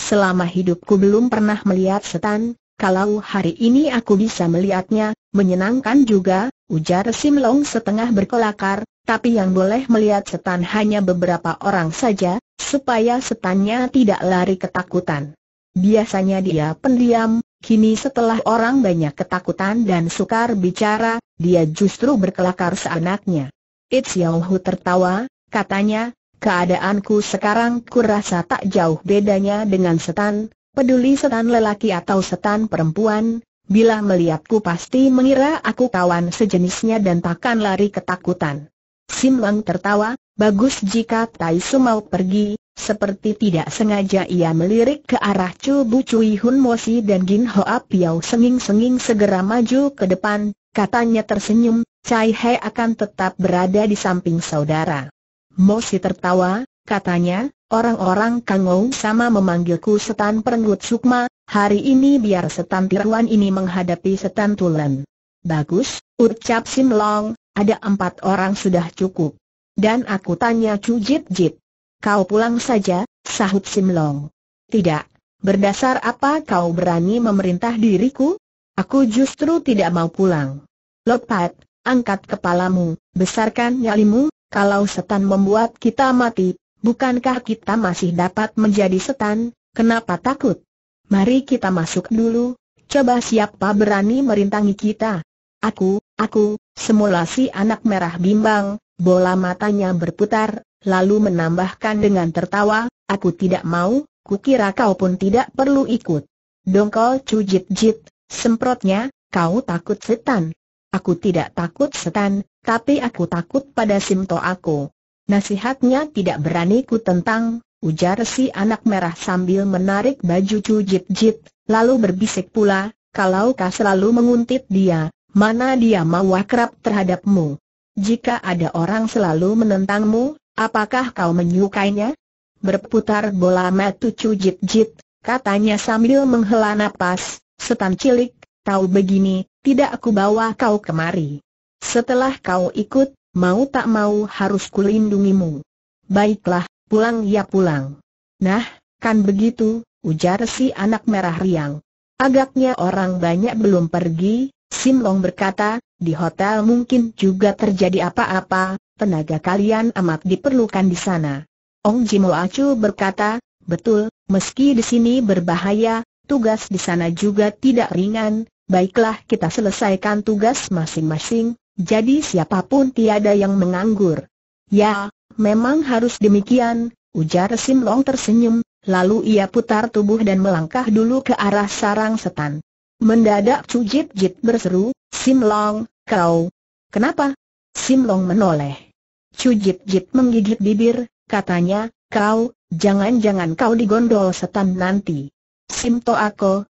Selama hidupku belum pernah melihat setan, kalau hari ini aku bisa melihatnya, menyenangkan juga, ujar Simlong setengah berkelakar, tapi yang boleh melihat setan hanya beberapa orang saja, supaya setannya tidak lari ketakutan. Biasanya dia pendiam, Kini setelah orang banyak ketakutan dan sukar bicara, dia justru berkelakar seanaknya. It's Hu tertawa, katanya, keadaanku sekarang kurasa tak jauh bedanya dengan setan, peduli setan lelaki atau setan perempuan, bila melihatku pasti mengira aku kawan sejenisnya dan takkan lari ketakutan. Sim Lang tertawa, bagus jika Tai Su mau pergi, seperti tidak sengaja ia melirik ke arah Chu Bu Cui Hun Si dan Jin Hoa Piao senging-senging segera maju ke depan, katanya tersenyum, Cai He akan tetap berada di samping saudara. Mo Si tertawa, katanya, orang-orang Kangou sama memanggilku setan perenggut sukma, hari ini biar setan tiruan ini menghadapi setan tulen. Bagus, ucap Sim Long, ada empat orang sudah cukup. Dan aku tanya Chu Jit Jit, Kau pulang saja, sahut Simlong. Tidak. Berdasar apa kau berani memerintah diriku? Aku justru tidak mau pulang. Lopat, angkat kepalamu, besarkan nyalimu, kalau setan membuat kita mati, bukankah kita masih dapat menjadi setan, kenapa takut? Mari kita masuk dulu, coba siapa berani merintangi kita? Aku, aku, semula si anak merah bimbang, bola matanya berputar, lalu menambahkan dengan tertawa, aku tidak mau, kukira kau pun tidak perlu ikut. Dongkol cujit-jit, semprotnya, kau takut setan. Aku tidak takut setan, tapi aku takut pada simto aku. Nasihatnya tidak berani ku tentang, ujar si anak merah sambil menarik baju cujit-jit, lalu berbisik pula, kalau kau selalu menguntit dia, mana dia mau akrab terhadapmu. Jika ada orang selalu menentangmu, Apakah kau menyukainya? Berputar bola matu cujit-jit, katanya sambil menghela napas, setan cilik, tahu begini, tidak aku bawa kau kemari. Setelah kau ikut, mau tak mau harus kulindungimu. Baiklah, pulang ya pulang. Nah, kan begitu, ujar si anak merah riang. Agaknya orang banyak belum pergi, Simlong berkata, di hotel mungkin juga terjadi apa-apa, tenaga kalian amat diperlukan di sana. Ong Jimo Acu berkata, betul, meski di sini berbahaya, tugas di sana juga tidak ringan, baiklah kita selesaikan tugas masing-masing, jadi siapapun tiada yang menganggur. Ya, memang harus demikian, ujar Sim Long tersenyum, lalu ia putar tubuh dan melangkah dulu ke arah sarang setan. Mendadak Cujit Jit berseru, Sim Long, kau, kenapa? Sim Long menoleh. Cujit-jit menggigit bibir, katanya, kau, jangan-jangan kau digondol setan nanti. Simto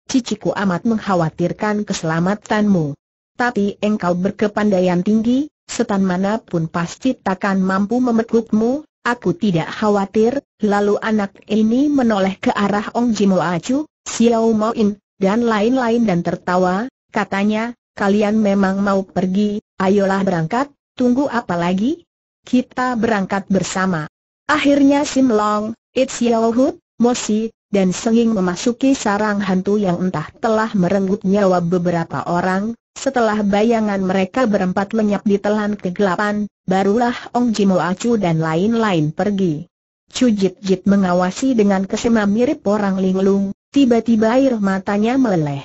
ciciku amat mengkhawatirkan keselamatanmu. Tapi engkau berkepandaian tinggi, setan manapun pasti takkan mampu memekukmu, aku tidak khawatir, lalu anak ini menoleh ke arah Ong Jimo Acu, Xiao In, dan lain-lain dan tertawa, katanya, kalian memang mau pergi, ayolah berangkat, tunggu apa lagi? kita berangkat bersama. Akhirnya Sim Long, It's Yellow Hood, Mosi, dan Senging memasuki sarang hantu yang entah telah merenggut nyawa beberapa orang, setelah bayangan mereka berempat lenyap di telan kegelapan, barulah Ong Jimo Acu dan lain-lain pergi. Chu Jit Jit mengawasi dengan kesema mirip orang linglung, tiba-tiba air matanya meleleh.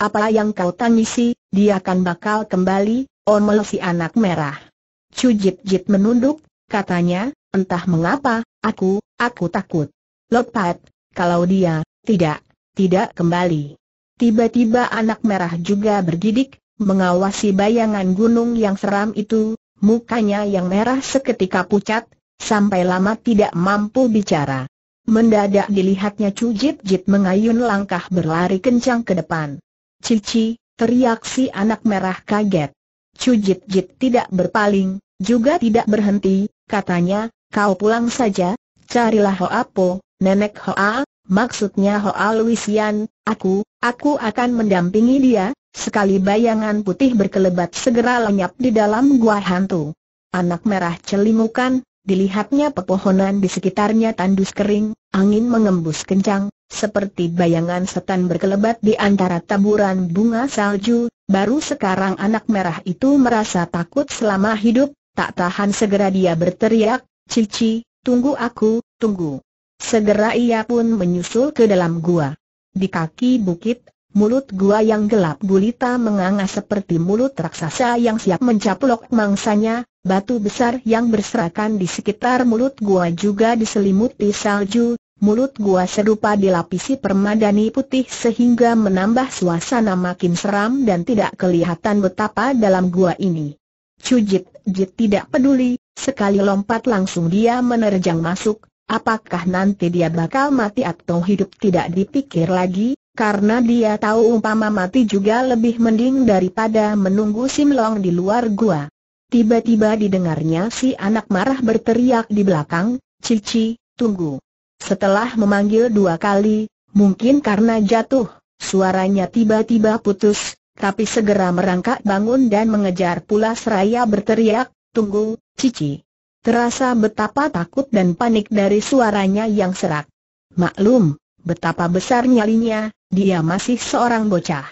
Apa yang kau tangisi, dia akan bakal kembali, omel oh si anak merah. Chu Jip Jip menunduk, katanya, entah mengapa, aku, aku takut. Lopat, kalau dia, tidak, tidak kembali. Tiba-tiba anak merah juga bergidik, mengawasi bayangan gunung yang seram itu, mukanya yang merah seketika pucat, sampai lama tidak mampu bicara. Mendadak dilihatnya Chu Jip Jip mengayun langkah berlari kencang ke depan. Cici, teriak si anak merah kaget. Cujit Jit tidak berpaling, juga tidak berhenti, katanya, kau pulang saja, carilah Hoa Po, nenek Hoa, maksudnya Hoa Luisian, aku, aku akan mendampingi dia, sekali bayangan putih berkelebat segera lenyap di dalam gua hantu. Anak merah celimukan, dilihatnya pepohonan di sekitarnya tandus kering, angin mengembus kencang, seperti bayangan setan berkelebat di antara taburan bunga salju, baru sekarang anak merah itu merasa takut selama hidup, tak tahan segera dia berteriak, Cici, tunggu aku, tunggu. Segera ia pun menyusul ke dalam gua. Di kaki bukit, mulut gua yang gelap gulita menganga seperti mulut raksasa yang siap mencaplok mangsanya, batu besar yang berserakan di sekitar mulut gua juga diselimuti salju, mulut gua serupa dilapisi permadani putih sehingga menambah suasana makin seram dan tidak kelihatan betapa dalam gua ini. Cujit, Jit tidak peduli, sekali lompat langsung dia menerjang masuk, apakah nanti dia bakal mati atau hidup tidak dipikir lagi, karena dia tahu umpama mati juga lebih mending daripada menunggu Simlong di luar gua. Tiba-tiba didengarnya si anak marah berteriak di belakang, Cici, tunggu. Setelah memanggil dua kali, mungkin karena jatuh, suaranya tiba-tiba putus, tapi segera merangkak bangun dan mengejar pula seraya berteriak, tunggu, cici. Terasa betapa takut dan panik dari suaranya yang serak. Maklum, betapa besar nyalinya, dia masih seorang bocah.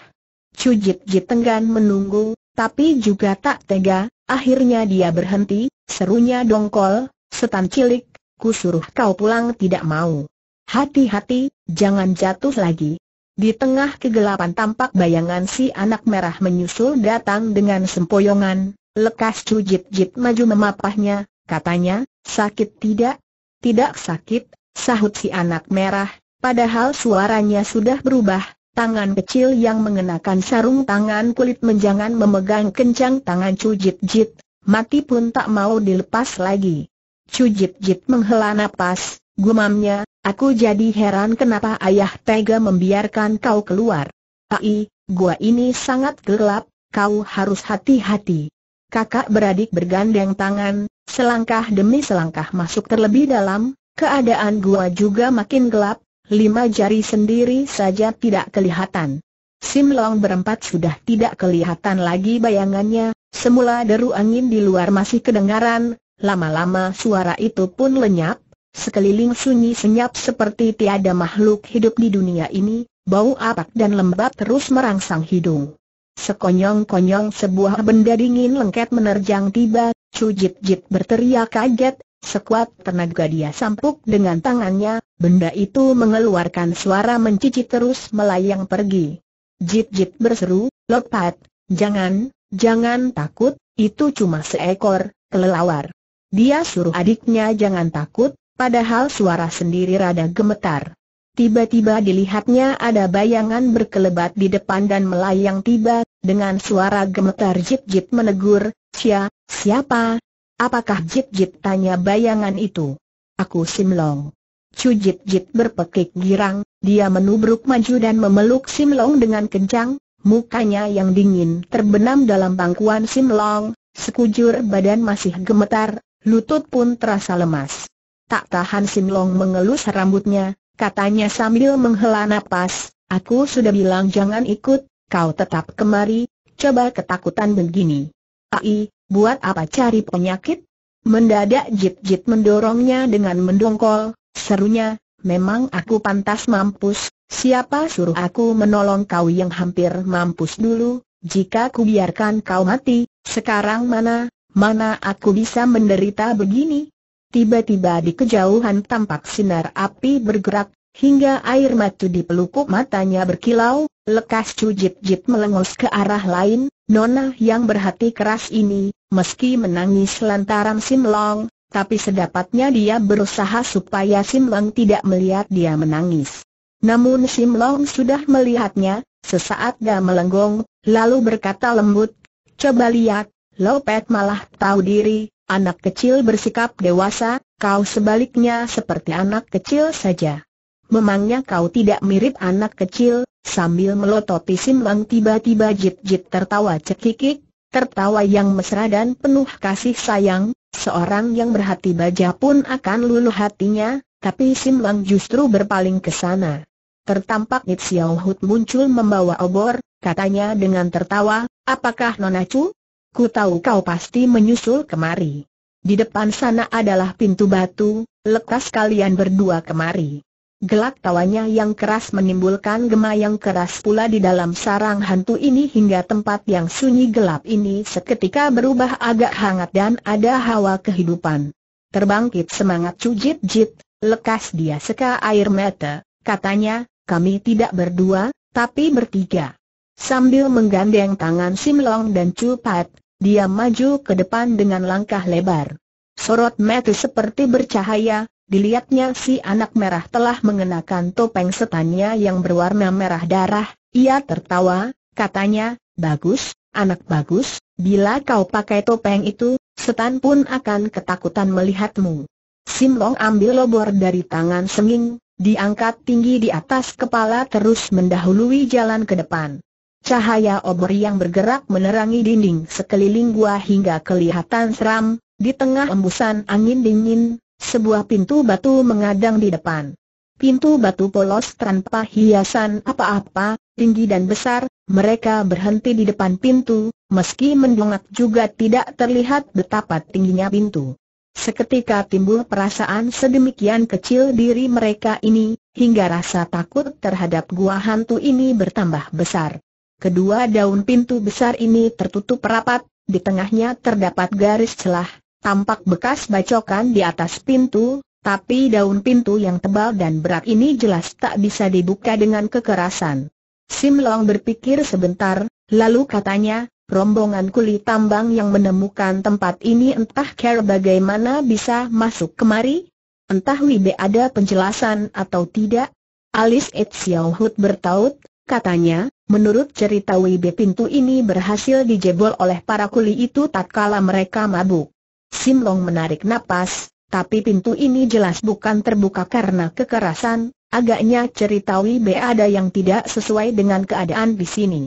Cujit Jitenggan menunggu, tapi juga tak tega, akhirnya dia berhenti, serunya dongkol, setan cilik, ku suruh kau pulang tidak mau. Hati-hati, jangan jatuh lagi. Di tengah kegelapan tampak bayangan si anak merah menyusul datang dengan sempoyongan, lekas cujit-jit maju memapahnya, katanya, sakit tidak? Tidak sakit, sahut si anak merah, padahal suaranya sudah berubah, tangan kecil yang mengenakan sarung tangan kulit menjangan memegang kencang tangan cujit-jit, mati pun tak mau dilepas lagi. Cujip Jip menghela nafas, gumamnya, aku jadi heran kenapa ayah tega membiarkan kau keluar. Ai, gua ini sangat gelap, kau harus hati-hati. Kakak beradik bergandeng tangan, selangkah demi selangkah masuk terlebih dalam, keadaan gua juga makin gelap, lima jari sendiri saja tidak kelihatan. Sim Long berempat sudah tidak kelihatan lagi bayangannya, semula deru angin di luar masih kedengaran, Lama-lama suara itu pun lenyap, sekeliling sunyi senyap seperti tiada makhluk hidup di dunia ini, bau apak dan lembab terus merangsang hidung. Sekonyong-konyong sebuah benda dingin lengket menerjang tiba, cujit jit berteriak kaget, sekuat tenaga dia sampuk dengan tangannya, benda itu mengeluarkan suara mencicit terus melayang pergi. Jit-jit berseru, Lopat, jangan, jangan takut, itu cuma seekor, kelelawar. Dia suruh adiknya jangan takut, padahal suara sendiri rada gemetar. Tiba-tiba dilihatnya ada bayangan berkelebat di depan dan melayang tiba, dengan suara gemetar Jip jip menegur, Sia, siapa? Apakah jip jip tanya bayangan itu? Aku Simlong. jip jip berpekik girang, dia menubruk maju dan memeluk Simlong dengan kencang, mukanya yang dingin terbenam dalam bangkuan Simlong, Sekujur badan masih gemetar, Lutut pun terasa lemas. Tak tahan Sim Long mengelus rambutnya, katanya sambil menghela nafas. aku sudah bilang jangan ikut, kau tetap kemari, coba ketakutan begini. Ai, buat apa cari penyakit? Mendadak Jit-Jit mendorongnya dengan mendongkol, serunya, memang aku pantas mampus, siapa suruh aku menolong kau yang hampir mampus dulu, jika ku biarkan kau mati, sekarang mana, Mana aku bisa menderita begini? Tiba-tiba di kejauhan tampak sinar api bergerak, hingga air matu di pelupuk matanya berkilau, lekas cujip-jip melengus ke arah lain, nona yang berhati keras ini, meski menangis lantaran Sim Long, tapi sedapatnya dia berusaha supaya Sim Long tidak melihat dia menangis. Namun Sim Long sudah melihatnya, sesaat dia melenggong, lalu berkata lembut, Coba lihat, Lopet malah tahu diri, anak kecil bersikap dewasa, kau sebaliknya seperti anak kecil saja. Memangnya kau tidak mirip anak kecil, sambil melototi Lang tiba-tiba jit-jit tertawa cekikik, tertawa yang mesra dan penuh kasih sayang, seorang yang berhati baja pun akan luluh hatinya, tapi Sim Lang justru berpaling ke sana. Tertampak Nitsiauhut muncul membawa obor, katanya dengan tertawa, apakah Nona Chu? ku tahu kau pasti menyusul kemari. Di depan sana adalah pintu batu, lekas kalian berdua kemari. Gelak tawanya yang keras menimbulkan gema yang keras pula di dalam sarang hantu ini hingga tempat yang sunyi gelap ini seketika berubah agak hangat dan ada hawa kehidupan. Terbangkit semangat cujit jit, lekas dia seka air mata, katanya, kami tidak berdua, tapi bertiga. Sambil menggandeng tangan Sim Long dan Chu Pat, dia maju ke depan dengan langkah lebar. Sorot mata seperti bercahaya, dilihatnya si anak merah telah mengenakan topeng setannya yang berwarna merah darah. Ia tertawa, katanya, bagus, anak bagus, bila kau pakai topeng itu, setan pun akan ketakutan melihatmu. Sim Long ambil lobor dari tangan Senging, diangkat tinggi di atas kepala terus mendahului jalan ke depan. Cahaya obor yang bergerak menerangi dinding sekeliling gua hingga kelihatan seram, di tengah embusan angin dingin, sebuah pintu batu mengadang di depan. Pintu batu polos tanpa hiasan apa-apa, tinggi dan besar, mereka berhenti di depan pintu, meski mendongak juga tidak terlihat betapa tingginya pintu. Seketika timbul perasaan sedemikian kecil diri mereka ini, hingga rasa takut terhadap gua hantu ini bertambah besar. Kedua daun pintu besar ini tertutup rapat, di tengahnya terdapat garis celah, tampak bekas bacokan di atas pintu, tapi daun pintu yang tebal dan berat ini jelas tak bisa dibuka dengan kekerasan. Sim Long berpikir sebentar, lalu katanya, rombongan kuli tambang yang menemukan tempat ini entah care bagaimana bisa masuk kemari? Entah Wibe ada penjelasan atau tidak? Alis ed Xiao Hut bertaut, katanya, Menurut cerita Wibi pintu ini berhasil dijebol oleh para kuli itu tatkala mereka mabuk. Simlong menarik napas, tapi pintu ini jelas bukan terbuka karena kekerasan, agaknya cerita Wibi ada yang tidak sesuai dengan keadaan di sini.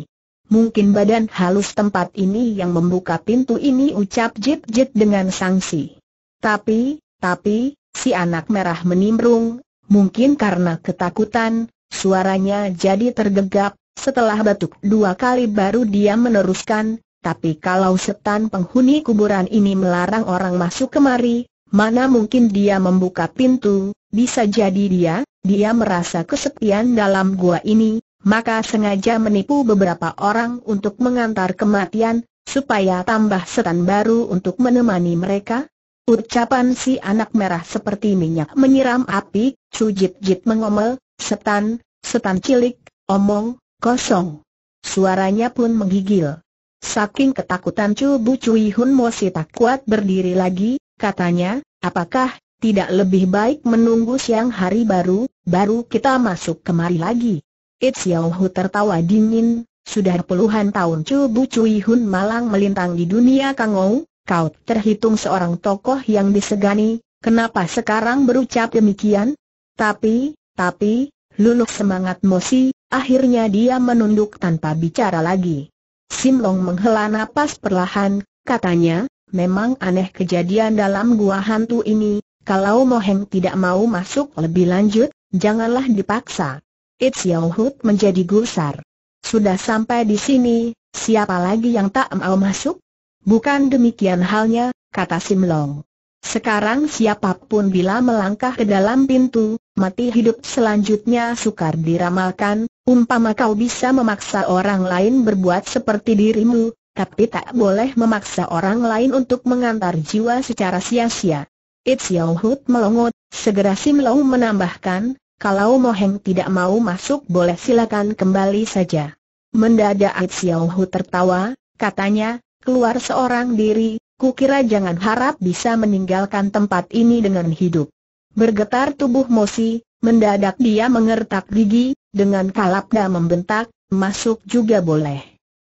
Mungkin badan halus tempat ini yang membuka pintu ini ucap Jip Jip dengan sanksi. Tapi, tapi, si anak merah menimbrung, mungkin karena ketakutan, suaranya jadi tergegap, setelah batuk dua kali baru dia meneruskan, tapi kalau setan penghuni kuburan ini melarang orang masuk kemari, mana mungkin dia membuka pintu, bisa jadi dia, dia merasa kesepian dalam gua ini, maka sengaja menipu beberapa orang untuk mengantar kematian, supaya tambah setan baru untuk menemani mereka? Ucapan si anak merah seperti minyak menyiram api, cujit Jit mengomel, setan, setan cilik, omong, Kosong. Suaranya pun menggigil. Saking ketakutan Chu Bu Cui Hun Mo tak kuat berdiri lagi, katanya, apakah tidak lebih baik menunggu siang hari baru, baru kita masuk kemari lagi. It's Xiao Hu tertawa dingin, sudah puluhan tahun Chu Bu Cui Hun malang melintang di dunia kang ou, kau terhitung seorang tokoh yang disegani, kenapa sekarang berucap demikian? Tapi, tapi, Luluk semangat Mosi, akhirnya dia menunduk tanpa bicara lagi. Sim Long menghela napas perlahan, katanya, memang aneh kejadian dalam gua hantu ini, kalau Moheng tidak mau masuk lebih lanjut, janganlah dipaksa. It's Hood menjadi gusar. Sudah sampai di sini, siapa lagi yang tak mau masuk? Bukan demikian halnya, kata Sim Long. Sekarang siapapun bila melangkah ke dalam pintu, mati hidup selanjutnya sukar diramalkan, umpama kau bisa memaksa orang lain berbuat seperti dirimu, tapi tak boleh memaksa orang lain untuk mengantar jiwa secara sia-sia. It's Xiao melongot, segera Sim menambahkan, kalau moheng tidak mau masuk boleh silakan kembali saja. Mendadak It's Xiao tertawa, katanya, keluar seorang diri, kukira jangan harap bisa meninggalkan tempat ini dengan hidup. Bergetar tubuh Mosi, mendadak dia mengertak gigi, dengan kalapda membentak, masuk juga boleh.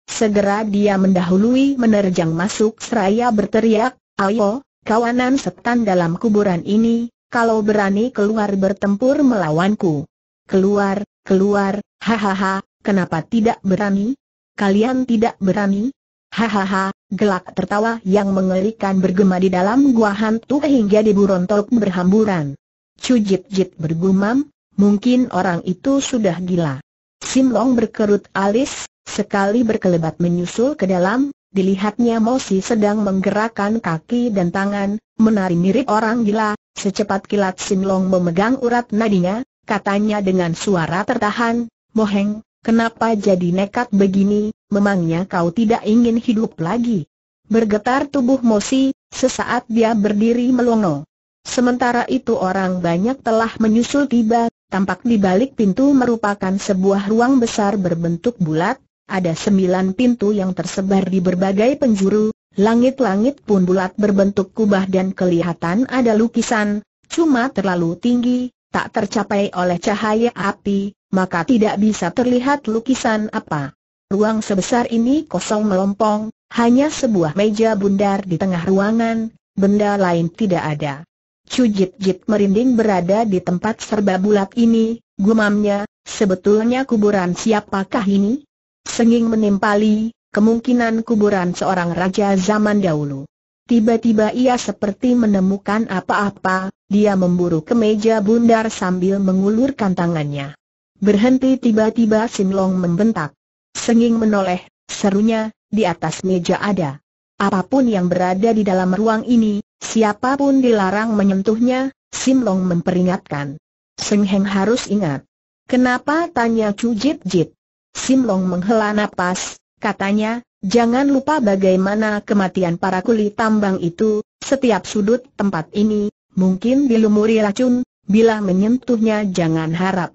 Segera dia mendahului menerjang masuk seraya berteriak, ayo, kawanan setan dalam kuburan ini, kalau berani keluar bertempur melawanku. Keluar, keluar, hahaha, kenapa tidak berani? Kalian tidak berani? Hahaha, Gelak tertawa yang mengerikan bergema di dalam gua hantu hingga di burontok berhamburan. Cujit-jit bergumam, mungkin orang itu sudah gila. Sim Long berkerut alis, sekali berkelebat menyusul ke dalam, dilihatnya Mosi sedang menggerakkan kaki dan tangan, menari mirip orang gila, secepat kilat Sim Long memegang urat nadinya, katanya dengan suara tertahan, Moheng, Kenapa jadi nekat begini, memangnya kau tidak ingin hidup lagi? Bergetar tubuh Mosi, sesaat dia berdiri melongo. Sementara itu orang banyak telah menyusul tiba, tampak di balik pintu merupakan sebuah ruang besar berbentuk bulat, ada sembilan pintu yang tersebar di berbagai penjuru, langit-langit pun bulat berbentuk kubah dan kelihatan ada lukisan, cuma terlalu tinggi, tak tercapai oleh cahaya api, maka tidak bisa terlihat lukisan apa. Ruang sebesar ini kosong melompong, hanya sebuah meja bundar di tengah ruangan, benda lain tidak ada. Cujit-jit merinding berada di tempat serba bulat ini, gumamnya, sebetulnya kuburan siapakah ini? Senging menimpali, kemungkinan kuburan seorang raja zaman dahulu. Tiba-tiba ia seperti menemukan apa-apa, dia memburu ke meja bundar sambil mengulurkan tangannya. Berhenti tiba-tiba Sinlong membentak. Senging menoleh, serunya, di atas meja ada. Apapun yang berada di dalam ruang ini, siapapun dilarang menyentuhnya, Sinlong memperingatkan. Seng harus ingat. Kenapa tanya Chu Jit Jit? Sinlong menghela napas, katanya, jangan lupa bagaimana kematian para kuli tambang itu, setiap sudut tempat ini, mungkin dilumuri racun, bila menyentuhnya jangan harap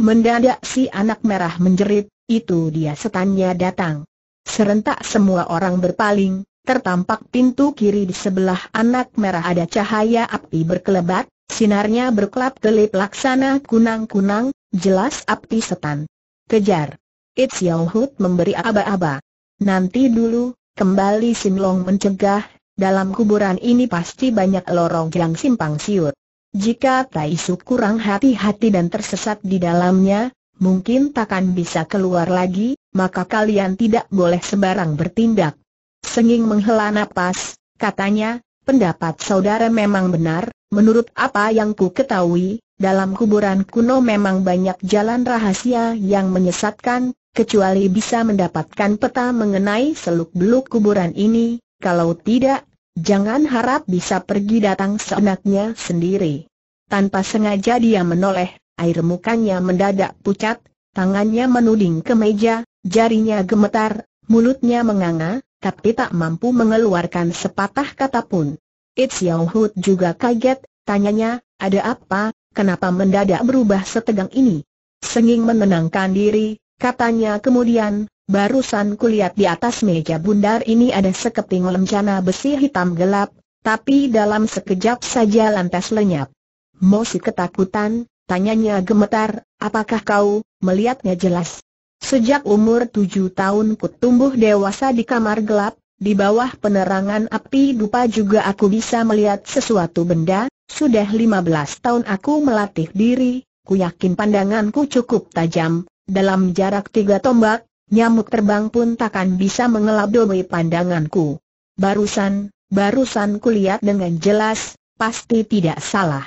Mendadak si anak merah menjerit, itu dia setannya datang. Serentak semua orang berpaling, tertampak pintu kiri di sebelah anak merah ada cahaya api berkelebat, sinarnya berkelap-kelip laksana kunang-kunang, jelas api setan. Kejar! It's Yao memberi aba-aba. Nanti dulu, kembali Sinlong mencegah, dalam kuburan ini pasti banyak lorong yang simpang siur. Jika Su kurang hati-hati dan tersesat di dalamnya, mungkin takkan bisa keluar lagi, maka kalian tidak boleh sembarang bertindak. Senging menghela napas, katanya, pendapat saudara memang benar, menurut apa yang ku ketahui, dalam kuburan kuno memang banyak jalan rahasia yang menyesatkan, kecuali bisa mendapatkan peta mengenai seluk-beluk kuburan ini, kalau tidak, Jangan harap bisa pergi datang seenaknya sendiri. Tanpa sengaja dia menoleh, air mukanya mendadak pucat, tangannya menuding ke meja, jarinya gemetar, mulutnya menganga, tapi tak mampu mengeluarkan sepatah kata pun. It's Yao Hut juga kaget, tanyanya, ada apa, kenapa mendadak berubah setegang ini? Senging menenangkan diri, katanya kemudian, Barusan kulihat di atas meja bundar ini ada sekeping lencana besi hitam gelap, tapi dalam sekejap saja lantas lenyap. Mosi ketakutan, tanyanya gemetar, apakah kau, melihatnya jelas? Sejak umur tujuh tahun ku tumbuh dewasa di kamar gelap, di bawah penerangan api dupa juga aku bisa melihat sesuatu benda, sudah lima belas tahun aku melatih diri, ku yakin pandanganku cukup tajam, dalam jarak tiga tombak, nyamuk terbang pun takkan bisa mengelabui pandanganku. Barusan, barusan kulihat dengan jelas, pasti tidak salah.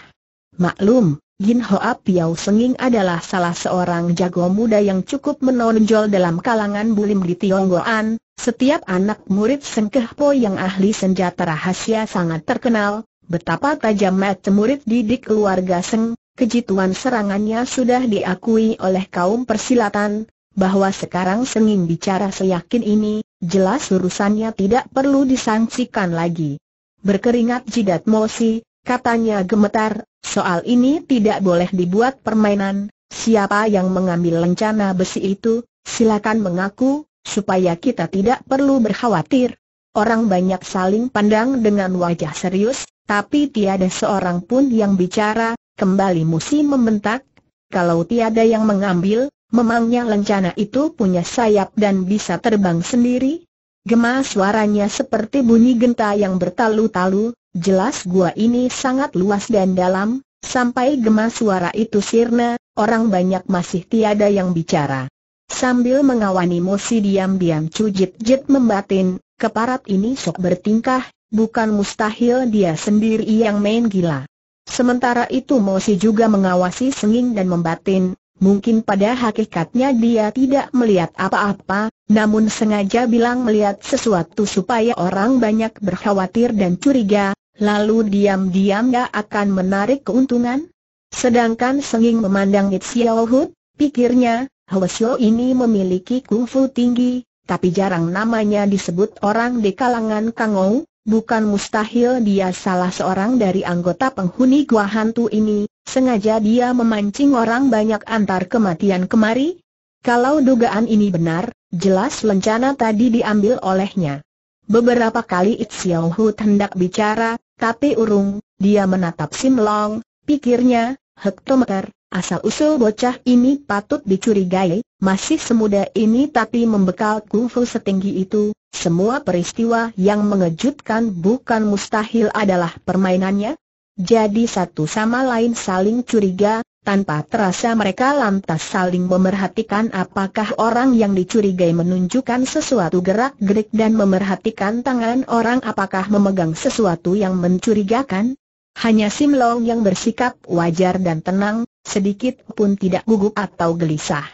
Maklum, Jin Hoa Piao Senging adalah salah seorang jago muda yang cukup menonjol dalam kalangan bulim di Tionggoan, setiap anak murid Sengkeh Po yang ahli senjata rahasia sangat terkenal, betapa tajam mata murid didik keluarga Seng, kejituan serangannya sudah diakui oleh kaum persilatan, bahwa sekarang Senging bicara seyakin ini, jelas urusannya tidak perlu disangsikan lagi. Berkeringat jidat Mosi, katanya gemetar, soal ini tidak boleh dibuat permainan, siapa yang mengambil lencana besi itu, silakan mengaku, supaya kita tidak perlu berkhawatir. Orang banyak saling pandang dengan wajah serius, tapi tiada seorang pun yang bicara, kembali Musi membentak, kalau tiada yang mengambil, Memangnya lencana itu punya sayap dan bisa terbang sendiri? Gemas suaranya seperti bunyi genta yang bertalu-talu, jelas gua ini sangat luas dan dalam, sampai gemas suara itu sirna, orang banyak masih tiada yang bicara. Sambil mengawani Mosi diam-diam cujit-jit membatin, keparat ini sok bertingkah, bukan mustahil dia sendiri yang main gila. Sementara itu Mosi juga mengawasi Senging dan membatin, Mungkin pada hakikatnya dia tidak melihat apa-apa, namun sengaja bilang melihat sesuatu supaya orang banyak berkhawatir dan curiga, lalu diam-diam gak akan menarik keuntungan. Sedangkan Senging memandang It Xiao Hu, pikirnya, Hwasyo ini memiliki kungfu tinggi, tapi jarang namanya disebut orang di kalangan Kangou, bukan mustahil dia salah seorang dari anggota penghuni gua hantu ini, Sengaja dia memancing orang banyak antar kematian kemari? Kalau dugaan ini benar, jelas lencana tadi diambil olehnya. Beberapa kali It Xiao Hu hendak bicara, tapi urung, dia menatap Sim Long, pikirnya, hektometer, asal-usul bocah ini patut dicurigai, masih semuda ini tapi membekal kungfu setinggi itu, semua peristiwa yang mengejutkan bukan mustahil adalah permainannya, jadi satu sama lain saling curiga, tanpa terasa mereka lantas saling memerhatikan apakah orang yang dicurigai menunjukkan sesuatu gerak-gerik dan memerhatikan tangan orang apakah memegang sesuatu yang mencurigakan. Hanya Sim Long yang bersikap wajar dan tenang, sedikit pun tidak gugup atau gelisah.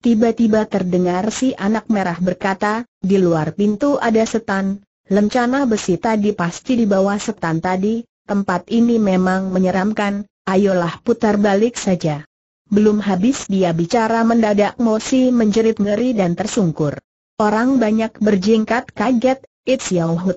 Tiba-tiba terdengar si anak merah berkata, di luar pintu ada setan, lencana besi tadi pasti dibawa setan tadi, tempat ini memang menyeramkan, ayolah putar balik saja. Belum habis dia bicara mendadak Mosi menjerit ngeri dan tersungkur. Orang banyak berjingkat kaget, It's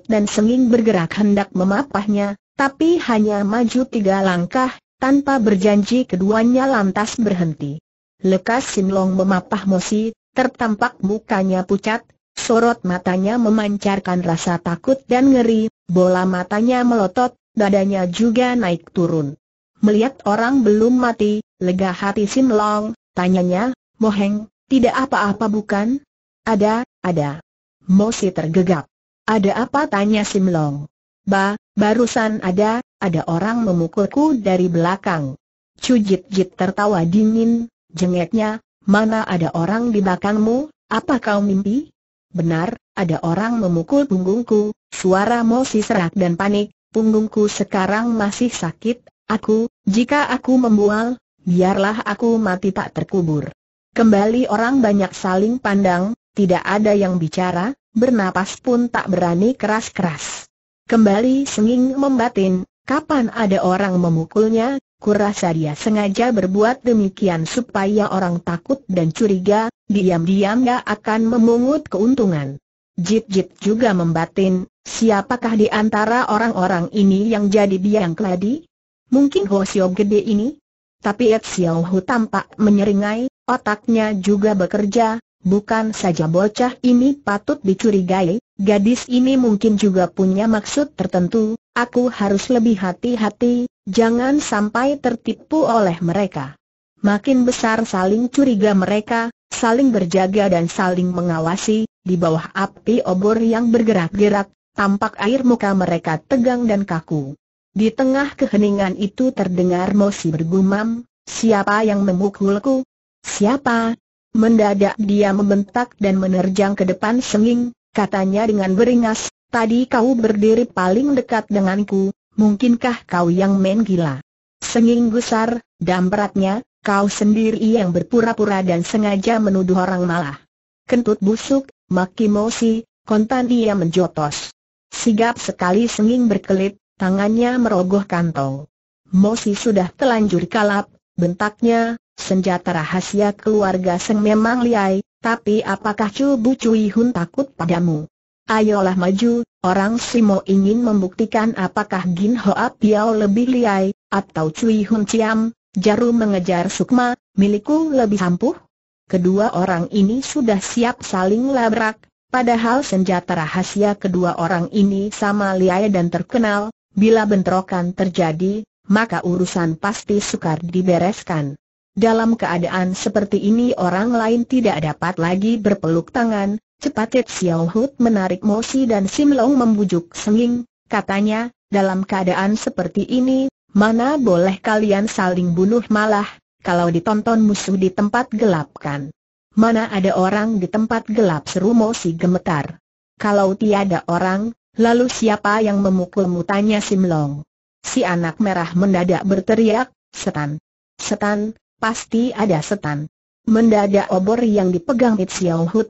dan Senging bergerak hendak memapahnya, tapi hanya maju tiga langkah, tanpa berjanji keduanya lantas berhenti. Lekas Sinlong memapah Mosi, tertampak mukanya pucat, sorot matanya memancarkan rasa takut dan ngeri, bola matanya melotot, dadanya juga naik turun. Melihat orang belum mati, lega hati Sim Long, tanyanya, Moheng, tidak apa-apa bukan? Ada, ada. Mosi tergegap. Ada apa tanya Sim Long? Ba, barusan ada, ada orang memukulku dari belakang. Cujit Jit tertawa dingin, jengeknya, mana ada orang di belakangmu, apa kau mimpi? Benar, ada orang memukul punggungku, suara Mosi serak dan panik, Punggungku sekarang masih sakit, aku, jika aku membual, biarlah aku mati tak terkubur. Kembali orang banyak saling pandang, tidak ada yang bicara, bernapas pun tak berani keras-keras. Kembali senging membatin, kapan ada orang memukulnya, kurasa dia sengaja berbuat demikian supaya orang takut dan curiga, diam-diam gak akan memungut keuntungan. Jit Jit juga membatin, siapakah di antara orang-orang ini yang jadi biang keladi? Mungkin Ho Siok gede ini? Tapi Ed Xiao Hu tampak menyeringai, otaknya juga bekerja, bukan saja bocah ini patut dicurigai, gadis ini mungkin juga punya maksud tertentu, aku harus lebih hati-hati, jangan sampai tertipu oleh mereka. Makin besar saling curiga mereka, saling berjaga dan saling mengawasi, di bawah api obor yang bergerak-gerak, tampak air muka mereka tegang dan kaku. Di tengah keheningan itu terdengar Mosi bergumam, siapa yang memukulku? Siapa? Mendadak dia membentak dan menerjang ke depan Senging, katanya dengan beringas, tadi kau berdiri paling dekat denganku, mungkinkah kau yang main gila? Senging gusar, dampratnya, kau sendiri yang berpura-pura dan sengaja menuduh orang malah. Kentut busuk, Maki Mosi, kontan dia menjotos. Sigap sekali senging berkelit, tangannya merogoh kantong. Mosi sudah telanjur kalap, bentaknya, senjata rahasia keluarga Seng memang liai, tapi apakah Cubu Cui Hun takut padamu? Ayolah maju, orang Simo ingin membuktikan apakah Gin Hoa Piao lebih liai, atau Cui Hun Ciam, jarum mengejar sukma, milikku lebih ampuh? kedua orang ini sudah siap saling labrak, padahal senjata rahasia kedua orang ini sama liai dan terkenal, bila bentrokan terjadi, maka urusan pasti sukar dibereskan. Dalam keadaan seperti ini orang lain tidak dapat lagi berpeluk tangan, cepat Ted Xiao Hud menarik Mosi dan Sim Long membujuk Senging, katanya, dalam keadaan seperti ini, mana boleh kalian saling bunuh malah, kalau ditonton musuh di tempat gelap kan. Mana ada orang di tempat gelap seru Mosi gemetar. Kalau tiada orang, lalu siapa yang memukulmu tanya Simlong. Si anak merah mendadak berteriak, setan. Setan, pasti ada setan. Mendadak obor yang dipegang It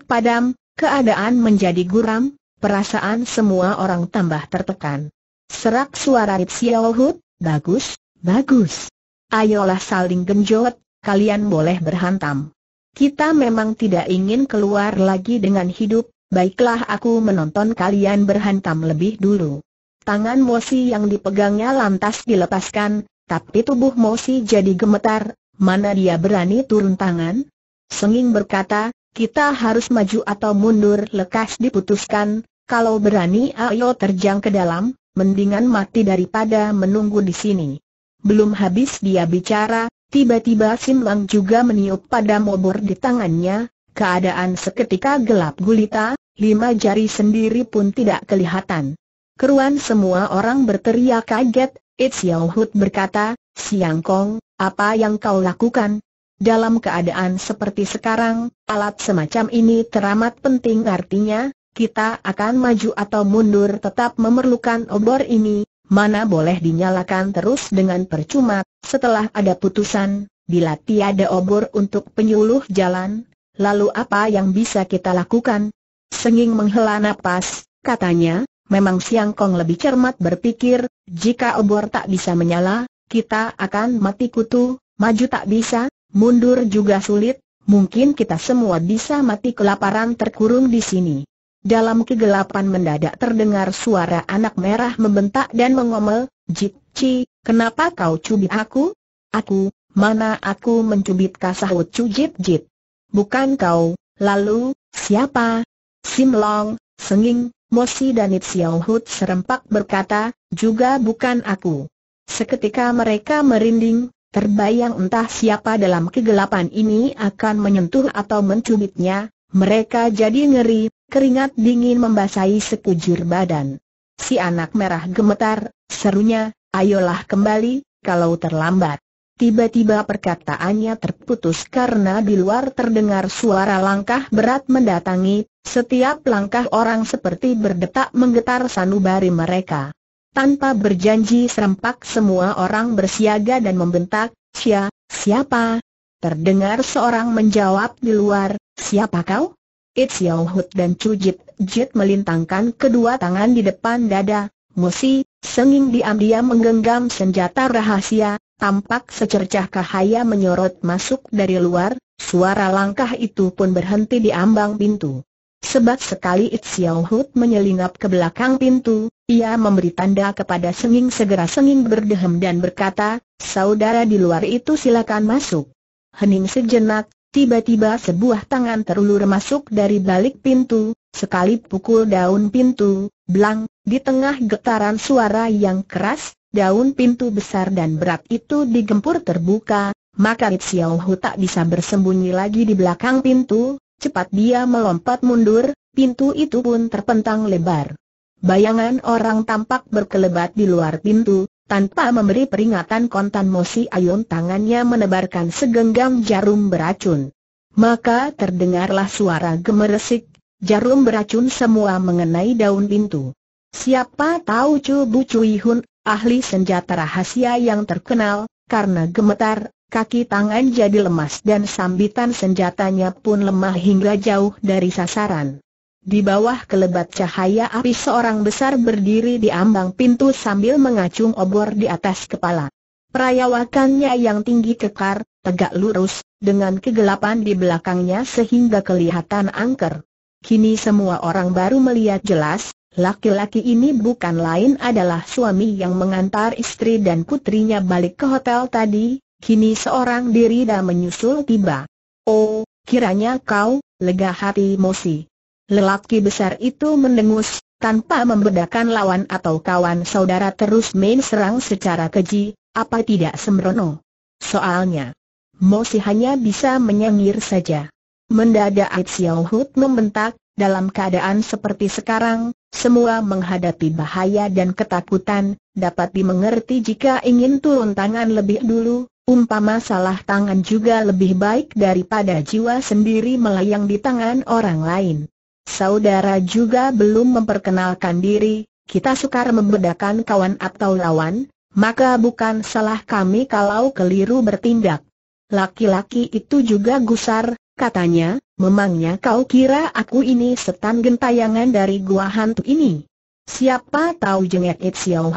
padam, keadaan menjadi guram, perasaan semua orang tambah tertekan. Serak suara It bagus, bagus. Ayolah saling genjot, kalian boleh berhantam. Kita memang tidak ingin keluar lagi dengan hidup, baiklah aku menonton kalian berhantam lebih dulu. Tangan Mosi yang dipegangnya lantas dilepaskan, tapi tubuh Mosi jadi gemetar, mana dia berani turun tangan? Senging berkata, kita harus maju atau mundur lekas diputuskan, kalau berani ayo terjang ke dalam, mendingan mati daripada menunggu di sini. Belum habis dia bicara, tiba-tiba Sim Lang juga meniup pada obor di tangannya, keadaan seketika gelap gulita, lima jari sendiri pun tidak kelihatan. Keruan semua orang berteriak kaget, It's Yao Hut berkata, Siang Kong, apa yang kau lakukan? Dalam keadaan seperti sekarang, alat semacam ini teramat penting artinya, kita akan maju atau mundur tetap memerlukan obor ini, mana boleh dinyalakan terus dengan percuma, setelah ada putusan, bila tiada obor untuk penyuluh jalan, lalu apa yang bisa kita lakukan? Senging menghela napas, katanya, memang Siang Kong lebih cermat berpikir, jika obor tak bisa menyala, kita akan mati kutu, maju tak bisa, mundur juga sulit, mungkin kita semua bisa mati kelaparan terkurung di sini. Dalam kegelapan mendadak terdengar suara anak merah membentak dan mengomel, Jip, Chi, kenapa kau cubit aku? Aku, mana aku mencubit kasahut Jip Jip? Bukan kau, lalu, siapa? Sim Long, Senging, Mosi dan It Xiao Hut serempak berkata, juga bukan aku. Seketika mereka merinding, terbayang entah siapa dalam kegelapan ini akan menyentuh atau mencubitnya, mereka jadi ngeri, Keringat dingin membasahi sekujur badan. Si anak merah gemetar, serunya, ayolah kembali, kalau terlambat. Tiba-tiba perkataannya terputus karena di luar terdengar suara langkah berat mendatangi, setiap langkah orang seperti berdetak menggetar sanubari mereka. Tanpa berjanji serempak semua orang bersiaga dan membentak, siapa? Terdengar seorang menjawab di luar, siapa kau? It's Hut dan Cujit Jit melintangkan kedua tangan di depan dada. Musi, senging diam-diam menggenggam senjata rahasia, tampak secercah cahaya menyorot masuk dari luar, suara langkah itu pun berhenti di ambang pintu. Sebat sekali It Hut menyelingap ke belakang pintu, ia memberi tanda kepada Senging segera Senging berdehem dan berkata, Saudara di luar itu silakan masuk. Hening sejenak, Tiba-tiba sebuah tangan terulur masuk dari balik pintu, sekali pukul daun pintu, belang, di tengah getaran suara yang keras, daun pintu besar dan berat itu digempur terbuka, maka Xiao Hu tak bisa bersembunyi lagi di belakang pintu, cepat dia melompat mundur, pintu itu pun terpentang lebar. Bayangan orang tampak berkelebat di luar pintu, tanpa memberi peringatan kontan Mosi Ayun tangannya menebarkan segenggam jarum beracun. Maka terdengarlah suara gemeresik, jarum beracun semua mengenai daun pintu. Siapa tahu Chu Bu Cui Hun, ahli senjata rahasia yang terkenal, karena gemetar, kaki tangan jadi lemas dan sambitan senjatanya pun lemah hingga jauh dari sasaran. Di bawah kelebat cahaya api seorang besar berdiri di ambang pintu sambil mengacung obor di atas kepala. Perayawakannya yang tinggi kekar, tegak lurus, dengan kegelapan di belakangnya sehingga kelihatan angker. Kini semua orang baru melihat jelas, laki-laki ini bukan lain adalah suami yang mengantar istri dan putrinya balik ke hotel tadi, kini seorang diri dan menyusul tiba. Oh, kiranya kau, lega hati Mosi. Lelaki besar itu mendengus, tanpa membedakan lawan atau kawan saudara terus main serang secara keji, apa tidak sembrono. Soalnya, Mosi hanya bisa menyengir saja. Mendadak Xiao Hud membentak, dalam keadaan seperti sekarang, semua menghadapi bahaya dan ketakutan, dapat dimengerti jika ingin turun tangan lebih dulu, umpama salah tangan juga lebih baik daripada jiwa sendiri melayang di tangan orang lain. Saudara juga belum memperkenalkan diri, kita sukar membedakan kawan atau lawan, maka bukan salah kami kalau keliru bertindak. Laki-laki itu juga gusar, katanya, memangnya kau kira aku ini setan gentayangan dari gua hantu ini? Siapa tahu jengek It Xiao